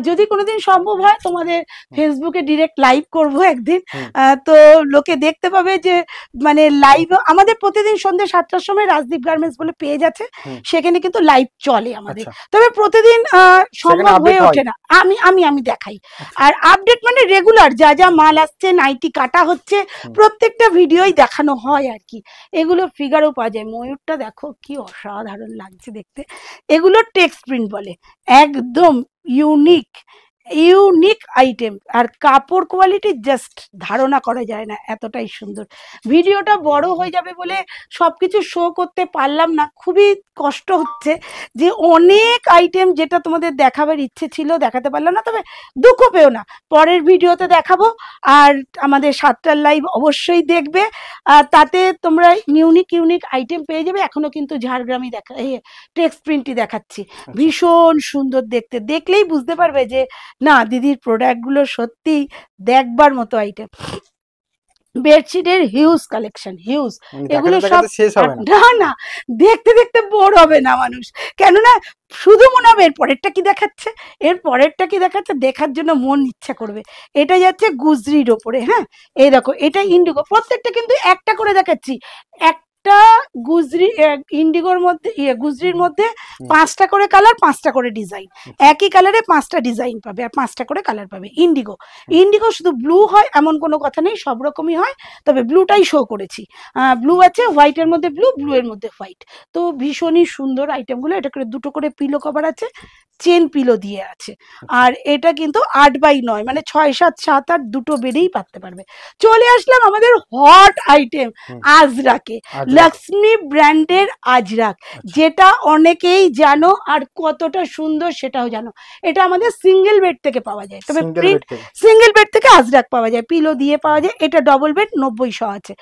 Speaker 2: যদি কোনোদিন সম্ভব হয় তোমাদের ফেসবুকে ডিরেক্ট লাইভ করব একদিন তো লোকে দেখতে পাবে যে মানে লাইভ আমাদের প্রতিদিন সন্ধ্যে সাতটার সময় রাজদীপ গার্মেন্টস বলে পেয়ে যাচ্ছে সেখানে কিন্তু লাইভ চলে আমাদের আচ্ছা। তবে প্রতিদিন সম্ভব হয়ে ওঠে না আমি আমি আমি দেখাই আচ্ছা। আর আপডেট মানে রেগুলার যা যা মাল আসছে নাইটি কাটা হচ্ছে মানে প্রত্যেকটা ভিডিওই দেখানো হয় আর কি এগুলো ফিগারও পাওয়া যায় ময়ূরটা দেখো কি অসাধারণ লাগছে দেখতে এগুলো টেক্সট প্রিন্ট বলে একদম ইউনিক ইউনিক আইটেম আর কাপড় কোয়ালিটি জাস্ট ধারণা করা যায় না এতটাই সুন্দর ভিডিওটা বড় হয়ে যাবে বলে সব কিছু শো করতে পারলাম না খুবই কষ্ট হচ্ছে যে অনেক আইটেম যেটা তোমাদের দেখাবার ইচ্ছে ছিল দেখাতে পারলাম না তবে দুঃখ পেও না পরের ভিডিওতে দেখাবো আর আমাদের সাতটার লাইভ অবশ্যই দেখবে আর তাতে তোমরা ইউনিক ইউনিক আইটেম পেয়ে যাবে এখনও কিন্তু ঝাড়গ্রামই দেখা টেক্সট প্রিন্টটি দেখাচ্ছি আচ্ছা। ভীষণ সুন্দর দেখতে দেখলেই বুঝতে পারবে যে না দিদির প্রোডাক্টগুলো সত্যিই দেখবার মতো আইটেম বেডশিটের হিউজ কালেকশন হিউজ এগুলো সব না না দেখতে দেখতে বোর হবে না মানুষ কেননা শুধু মনে হবে এর পরেরটা কি দেখাচ্ছে এর পরেরটা কি দেখাচ্ছে দেখার জন্য মন ইচ্ছা করবে এটা যাচ্ছে গুজরির ওপরে হ্যাঁ এই দেখো এটা ইন্ডিগো প্রত্যেকটা কিন্তু একটা করে দেখাচ্ছি এক একটা গুজরি ইন্ডিগোর মধ্যে ইয়ে, গুজরির মধ্যে পাঁচটা করে কালার পাঁচটা করে ডিজাইন একই কালারে পাঁচটা ডিজাইন পাবে আর পাঁচটা করে কালার পাবে ইন্ডিগো ইন্ডিগো শুধু ব্লু হয় এমন কোনো কথা নেই সব রকমই হয় তবে ব্লুটাই শো করেছি ব্লু আছে হোয়াইটের মধ্যে ব্লু ব্লু এর মধ্যে হোয়াইট তো ভীষণই সুন্দর আইটেমগুলো এটা করে দুটো করে পিলো কভার আছে চেন পিলো দিয়ে আছে আচ্ছা। আর এটা কিন্তু আট বাই নয় মানে ছয় সাত সাত আট দুটো বেডেই পাততে পারবে চলে আসলাম আমাদের হট আইটেম আজরাকে লক্ষ্মী ব্র্যান্ডের আজরাক যেটা অনেকেই জানো আর কতটা সুন্দর সেটাও জানো এটা আমাদের সিঙ্গেল বেড থেকে পাওয়া যায় তবে প্রিন্ট সিঙ্গেল বেড থেকে আজরাক পাওয়া যায় পিলো দিয়ে পাওয়া যায় এটা ডবল বেড নব্বই শ আছে আচ্ছা।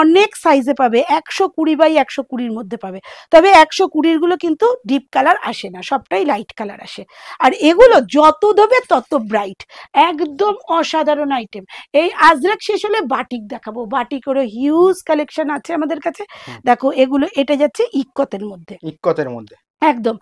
Speaker 2: অনেক সাইজে পাবে একশো কুড়ি বাই একশো কুড়ির মধ্যে পাবে তবে একশো কুড়িরগুলো কিন্তু ডিপ কালার আসে না সবটাই লাইট কালার আসে আর এগুলো যত দেবে তত ব্রাইট একদম অসাধারণ আইটেম এই আজরাক শেষ হলে বাটিক দেখাবো বাটিকেরও হিউজ কালেকশন আছে আমাদের কাছে দেখো এগুলো এটা যাচ্ছে ইক্কতের মধ্যে
Speaker 1: ইক্কতের মধ্যে
Speaker 2: একদম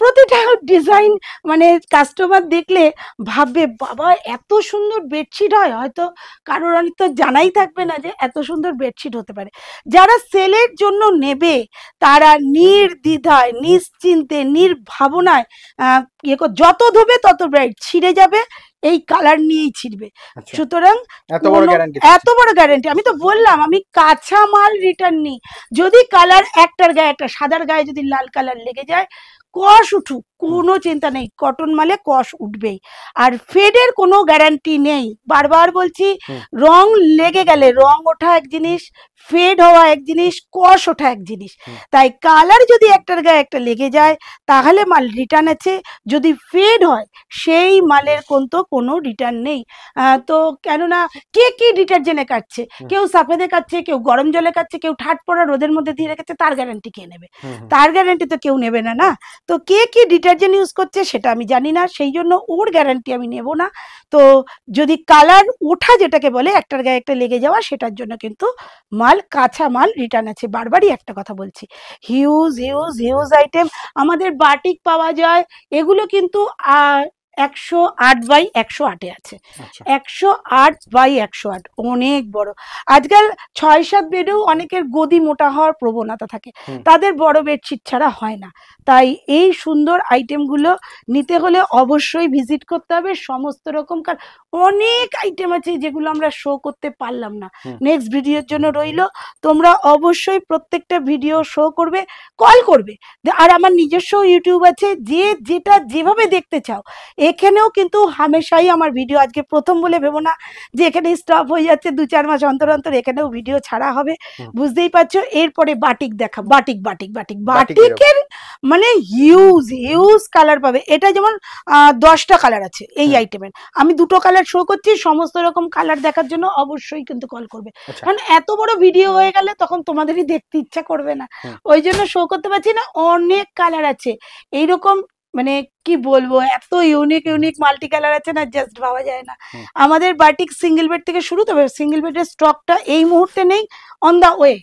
Speaker 2: প্রতিটা ডিজাইন মানে কাস্টমার দেখলে ভাববে বাবা এত সুন্দর বেডশিট হয় হয়তো কারোর তো জানাই থাকবে না যে এত সুন্দর বেডশিট হতে পারে যারা সেলের জন্য নেবে তারা নির্দ্বিধায় নিশ্চিন্তে নির্ভাবনায় ইয়ে যত ধোবে তত ব্রাইট ছিঁড়ে যাবে এই কালার নিয়েই ছিড়বে আচ্ছা। সুতরাং এত বড় গ্যারান্টি আমি তো বললাম আমি কাঁচা মাল রিটার্ন নিই যদি কালার একটার গায়ে একটা সাদার গায়ে যদি লাল কালার লেগে যায় কষ উঠুক কোনো চিন্তা নেই কটন মালে কষ উঠবেই আর ফেডের কোনো গ্যারান্টি নেই বারবার বলছি রং লেগে গেলে রং ওঠা এক জিনিস ফেড হওয়া এক জিনিস কষ ওঠা এক জিনিস তাই কালার যদি একটার গায়ে একটা লেগে যায় তাহলে মাল রিটার্ন আছে যদি ফেড হয় সেই মালের কোন তো কোনো রিটার্ন নেই তো কেননা কে কি ডিটারজেন্টে কাটছে কেউ সাফেদে কাটছে কেউ গরম জলে কাটছে কেউ ঠাট পড়া রোদের মধ্যে দিয়ে রেখেছে তার গ্যারান্টি কে নেবে তার গ্যারান্টি তো কেউ নেবে না না তো কে কি ডিটারজেন্ট ইউজ করছে সেটা আমি জানি না সেই জন্য ওর গ্যারান্টি আমি নেব না তো যদি কালার ওঠা যেটাকে বলে একটার গায়ে একটা লেগে যাওয়া সেটার জন্য কিন্তু মাল মাল কাঁচা মাল রিটার্ন আছে বারবারই একটা কথা বলছি হিউজ হিউজ হিউজ আইটেম আমাদের বাটিক পাওয়া যায় এগুলো কিন্তু একশো আট বাই একশো আটে আছে আচ্ছা। একশো আট বাই একশো আট অনেক বড় আজকাল ছয় সাত বেডেও অনেকের গদি মোটা হওয়ার প্রবণতা থাকে তাদের বড় বেডশিট ছাড়া হয় না তাই এই সুন্দর আইটেমগুলো নিতে হলে অবশ্যই ভিজিট করতে হবে সমস্ত রকমকার অনেক আইটেম আছে যেগুলো আমরা শো করতে পারলাম না নেক্সট ভিডিওর জন্য রইল তোমরা অবশ্যই প্রত্যেকটা ভিডিও শো করবে কল করবে আর আমার নিজস্ব ইউটিউব আছে যে যেটা যেভাবে দেখতে চাও এখানেও কিন্তু হামেশাই আমার ভিডিও আজকে প্রথম বলে ভেবো না যে এখানে স্টপ হয়ে যাচ্ছে দু চার মাস অন্তর অন্তর এখানেও ভিডিও ছাড়া হবে বুঝতেই পারছো এরপরে বাটিক দেখা বাটিক বাটিক বাটিক বাটিকের মানে হিউজ হিউজ কালার পাবে এটা যেমন দশটা কালার আছে এই আইটেমের হ্যাঁ। আমি দুটো কালার শো করছি সমস্ত রকম কালার দেখার জন্য অবশ্যই কিন্তু কল করবে আচ্ছা। কারণ এত বড় ভিডিও হয়ে গেলে তখন তোমাদেরই দেখতে ইচ্ছা করবে না হ্যাঁ। ওই জন্য শো করতে পারছি না অনেক কালার আছে এইরকম মানে কি বলবো এত ইউনিক ইউনিক মাল্টি কালার আছে না জাস্ট ভাবা যায় না আমাদের বাটিক সিঙ্গেল বেড থেকে শুরু তবে সিঙ্গেল বেডের স্টকটা এই মুহূর্তে নেই অন দা ওয়ে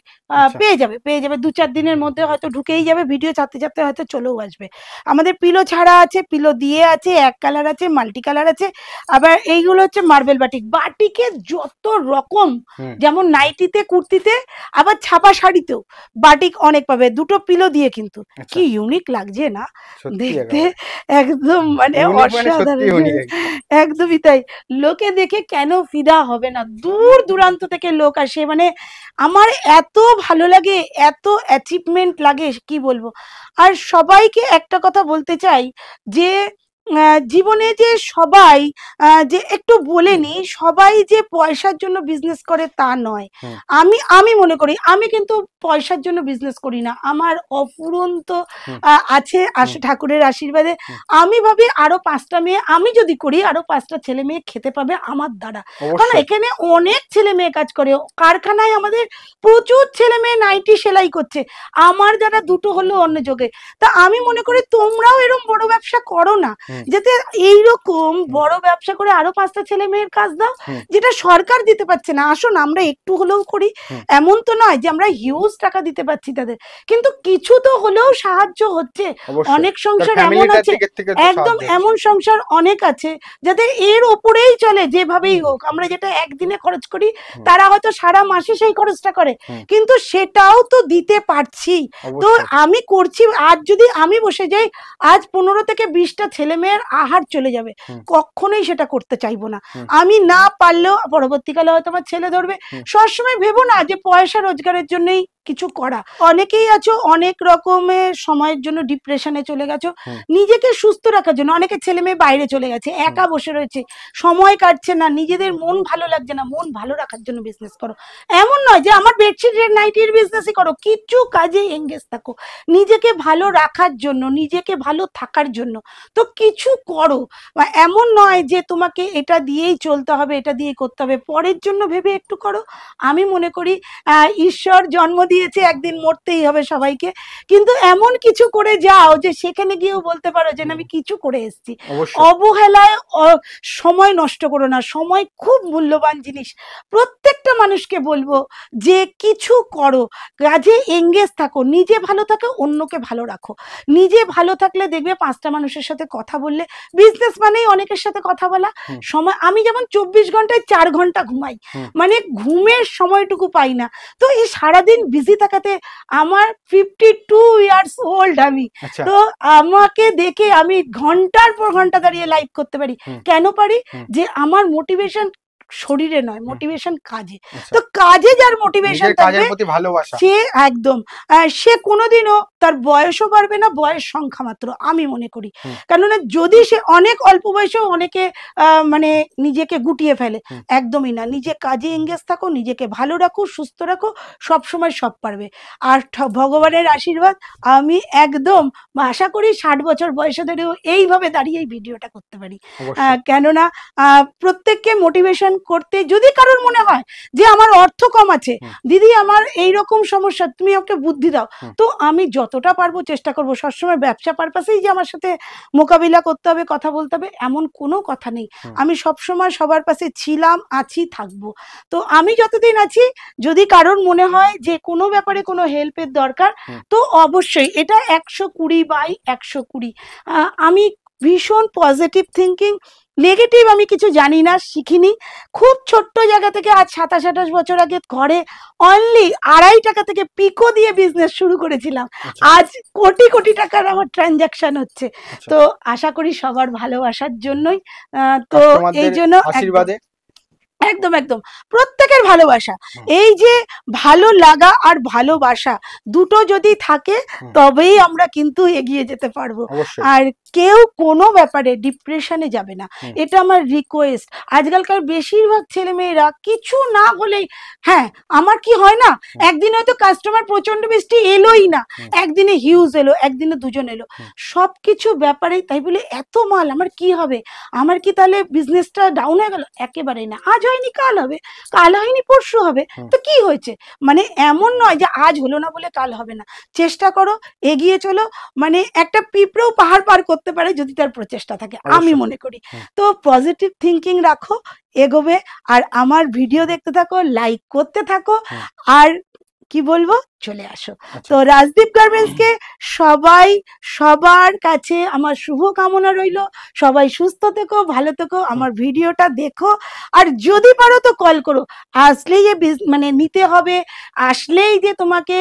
Speaker 2: পেয়ে যাবে পেয়ে যাবে দু চার দিনের মধ্যে হয়তো ঢুকেই যাবে ভিডিও ছাড়তে ছাড়তে হয়তো চলেও আসবে আমাদের পিলো ছাড়া আছে পিলো দিয়ে আছে এক কালার আছে মাল্টি কালার আছে আবার এইগুলো হচ্ছে মার্বেল বাটিক বাটিকে যত রকম যেমন নাইটিতে কুর্তিতে আবার ছাপা শাড়িতেও বাটিক অনেক পাবে দুটো পিলো দিয়ে কিন্তু আচ্ছা। কি ইউনিক লাগছে না দেখতে একদম মানে, মানে অসাধারণ একদমই তাই লোকে দেখে কেন ফিদা হবে না দূর দূরান্ত থেকে লোক আসে মানে আমার এত ভালো লাগে এত অ্যাচিভমেন্ট লাগে কি বলবো আর সবাইকে একটা কথা বলতে চাই যে জীবনে যে সবাই যে একটু বলে সবাই যে পয়সার জন্য বিজনেস করে তা নয় আমি আমি মনে করি আমি কিন্তু পয়সার জন্য বিজনেস করি না আমার অফুরন্ত আছে আশ ঠাকুরের আশীর্বাদে আমি ভাবি আরো পাঁচটা মেয়ে আমি যদি করি আরো পাঁচটা ছেলে মেয়ে খেতে পাবে আমার দ্বারা কারণ এখানে অনেক ছেলে মেয়ে কাজ করে কারখানায় আমাদের প্রচুর ছেলে মেয়ে নাইটি সেলাই করছে আমার দ্বারা দুটো হলো অন্য যোগে তা আমি মনে করি তোমরাও এরম বড় ব্যবসা করো না যাতে এইরকম বড় ব্যবসা করে আরো পাঁচটা ছেলে মেয়ের কাজ দাও যেটা সরকার দিতে পারছে না আসুন আমরা একটু হলেও করি এমন তো নয় যে আমরা হিউজ টাকা দিতে পারছি তাদের কিন্তু কিছু তো হলেও সাহায্য হচ্ছে অনেক সংসার এমন আছে একদম এমন সংসার অনেক আছে যাতে এর উপরেই চলে যেভাবেই হোক আমরা যেটা একদিনে খরচ করি তারা হয়তো সারা মাসে সেই খরচটা করে কিন্তু সেটাও তো দিতে পারছি তো আমি করছি আজ যদি আমি বসে যাই আজ পনেরো থেকে বিশটা ছেলে মেয়ে মনের আহার চলে যাবে কখনোই সেটা করতে চাইবো না আমি না পারলেও পরবর্তীকালে হয়তো আমার ছেলে ধরবে সবসময় ভেবো না যে পয়সা রোজগারের জন্যই কিছু করা অনেকেই আছো অনেক রকমের সময়ের জন্য ডিপ্রেশনে চলে গেছো নিজেকে সুস্থ রাখার জন্য অনেকে ছেলে মেয়ে বাইরে চলে গেছে একা বসে রয়েছে সময় কাটছে না নিজেদের মন ভালো লাগছে না মন ভালো রাখার জন্য বিজনেস করো এমন নয় যে আমার বেডশিটের নাইটির বিজনেসই করো কিছু কাজে এঙ্গেজ থাকো নিজেকে ভালো রাখার জন্য নিজেকে ভালো থাকার জন্য তো কিছু করো এমন নয় যে তোমাকে এটা দিয়েই চলতে হবে এটা দিয়ে করতে হবে পরের জন্য ভেবে একটু করো আমি মনে করি ঈশ্বর জন্ম দিয়ে দিয়েছে একদিন মরতেই হবে সবাইকে কিন্তু এমন কিছু করে যাও যে সেখানে গিয়েও বলতে পারো যে আমি কিছু করে এসছি অবহেলায় সময় নষ্ট করো না সময় খুব মূল্যবান জিনিস প্রত্যেকটা মানুষকে বলবো যে কিছু করো কাজে এঙ্গেজ থাকো নিজে ভালো থাকো অন্যকে ভালো রাখো নিজে ভালো থাকলে দেখবে পাঁচটা মানুষের সাথে কথা বললে বিজনেস মানেই অনেকের সাথে কথা বলা সময় আমি যেমন চব্বিশ ঘন্টায় চার ঘন্টা ঘুমাই মানে ঘুমের সময়টুকু পাই না তো এই সারাদিন বিজি থাকাতে আমার ফিফটি টু ইয়ার্স ওল্ড আমি আচ্ছা। তো আমাকে দেখে আমি ঘন্টার পর ঘন্টা দাঁড়িয়ে লাইভ করতে পারি কেন পারি যে আমার মোটিভেশন শরীরে নয় মোটিভেশন কাজে আচ্ছা। তো কাজে যার মোটিভেশন থাকবে সে একদম সে কোনোদিনও তার বয়সও বাড়বে না বয়স সংখ্যা মাত্র আমি মনে করি কেননা যদি সে অনেক অল্প বয়সেও অনেকে মানে নিজেকে গুটিয়ে ফেলে একদমই না নিজে কাজে এঙ্গেজ থাকো নিজেকে ভালো রাখো সুস্থ রাখো সব সময় সব পারবে আর ভগবানের আশীর্বাদ আমি একদম আশা করি ষাট বছর বয়সে ধরেও এইভাবে দাঁড়িয়ে এই ভিডিওটা করতে পারি কেননা প্রত্যেককে মোটিভেশন করতে যদি কারোর মনে হয় যে আমার অর্থ কম আছে দিদি আমার এই রকম সমস্যা তুমি আমাকে বুদ্ধি দাও তো আমি যতটা পারবো চেষ্টা করবো সবসময় ব্যবসা পারপাসেই যে আমার সাথে মোকাবিলা করতে হবে কথা বলতে হবে এমন কোনো কথা নেই আমি সবসময় সবার পাশে ছিলাম আছি থাকবো তো আমি যতদিন আছি যদি কারোর মনে হয় যে কোনো ব্যাপারে কোনো হেল্পের দরকার তো অবশ্যই এটা একশো কুড়ি বাই একশো কুড়ি আমি ভীষণ পজিটিভ থিঙ্কিং নেগেটিভ আমি কিছু জানি না শিখিনি খুব ছোট্ট জায়গা থেকে আজ সাতাশ আঠাশ বছর আগে ঘরে অনলি আড়াই টাকা থেকে পিকো দিয়ে বিজনেস শুরু করেছিলাম আচ্ছা। আজ কোটি কোটি টাকার আমার ট্রানজাকশন হচ্ছে আচ্ছা। তো আশা করি সবার ভালোবাসার জন্যই তো এই জন্য একদম একদম প্রত্যেকের ভালোবাসা এই যে ভালো লাগা আর ভালোবাসা দুটো যদি থাকে তবেই আমরা কিন্তু এগিয়ে যেতে পারবো আর কেউ কোনো ব্যাপারে ডিপ্রেশনে যাবে না এটা আমার রিকোয়েস্ট আজকালকার বেশিরভাগ ছেলেমেয়েরা কিছু না হলেই হ্যাঁ আমার কি হয় না একদিন হয়তো কাস্টমার প্রচন্ড বৃষ্টি এলোই না একদিনে হিউজ এলো একদিনে দুজন এলো সব কিছু ব্যাপারে তাই বলে এত মাল আমার কি হবে আমার কি তাহলে বিজনেসটা ডাউন হয়ে গেল একেবারেই না আজ হয়নি কাল হবে কাল হয়নি পরশু হবে তো কি হয়েছে মানে এমন নয় যে আজ হলো না বলে কাল হবে না চেষ্টা করো এগিয়ে চলো মানে একটা পিঁপড়েও পাহাড় পার করতে করতে পারে যদি তার প্রচেষ্টা থাকে আমি মনে করি তো পজিটিভ থিঙ্কিং রাখো এগোবে আর আমার ভিডিও দেখতে থাকো লাইক করতে থাকো আর কি বলবো চলে আসো আচ্ছা। তো রাজদীপ গার্মেন্টসকে সবাই সবার কাছে আমার শুভ কামনা রইল সবাই সুস্থ থেকো ভালো থেকো আমার ভিডিওটা দেখো আর যদি পারো তো কল করো আসলেই মানে নিতে হবে আসলেই যে তোমাকে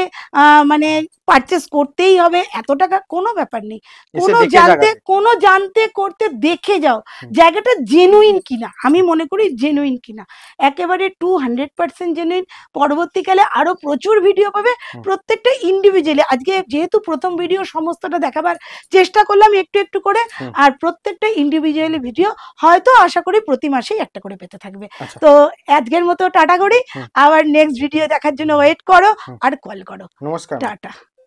Speaker 2: মানে পারচেস করতেই হবে এত টাকা কোনো ব্যাপার নেই কোনো জানতে কোনো জানতে করতে দেখে যাও জায়গাটা জেনুইন কিনা আমি মনে করি জেনুইন কিনা একেবারে টু হান্ড্রেড পার্সেন্ট জেনুইন পরবর্তীকালে আরো প্রচুর ভিডিও পাবে প্রত্যেকটা ইন্ডিভিজুয়ালি আজকে যেহেতু প্রথম ভিডিও সমস্তটা দেখাবার চেষ্টা করলাম একটু একটু করে আর প্রত্যেকটা ইন্ডিভিজুয়ালি ভিডিও হয়তো আশা করি প্রতি মাসেই একটা করে পেতে থাকবে আচ্ছা। তো আজকের মতো টাটা করি আবার নেক্সট ভিডিও দেখার জন্য ওয়েট করো আর কল করো নমস্কার টাটা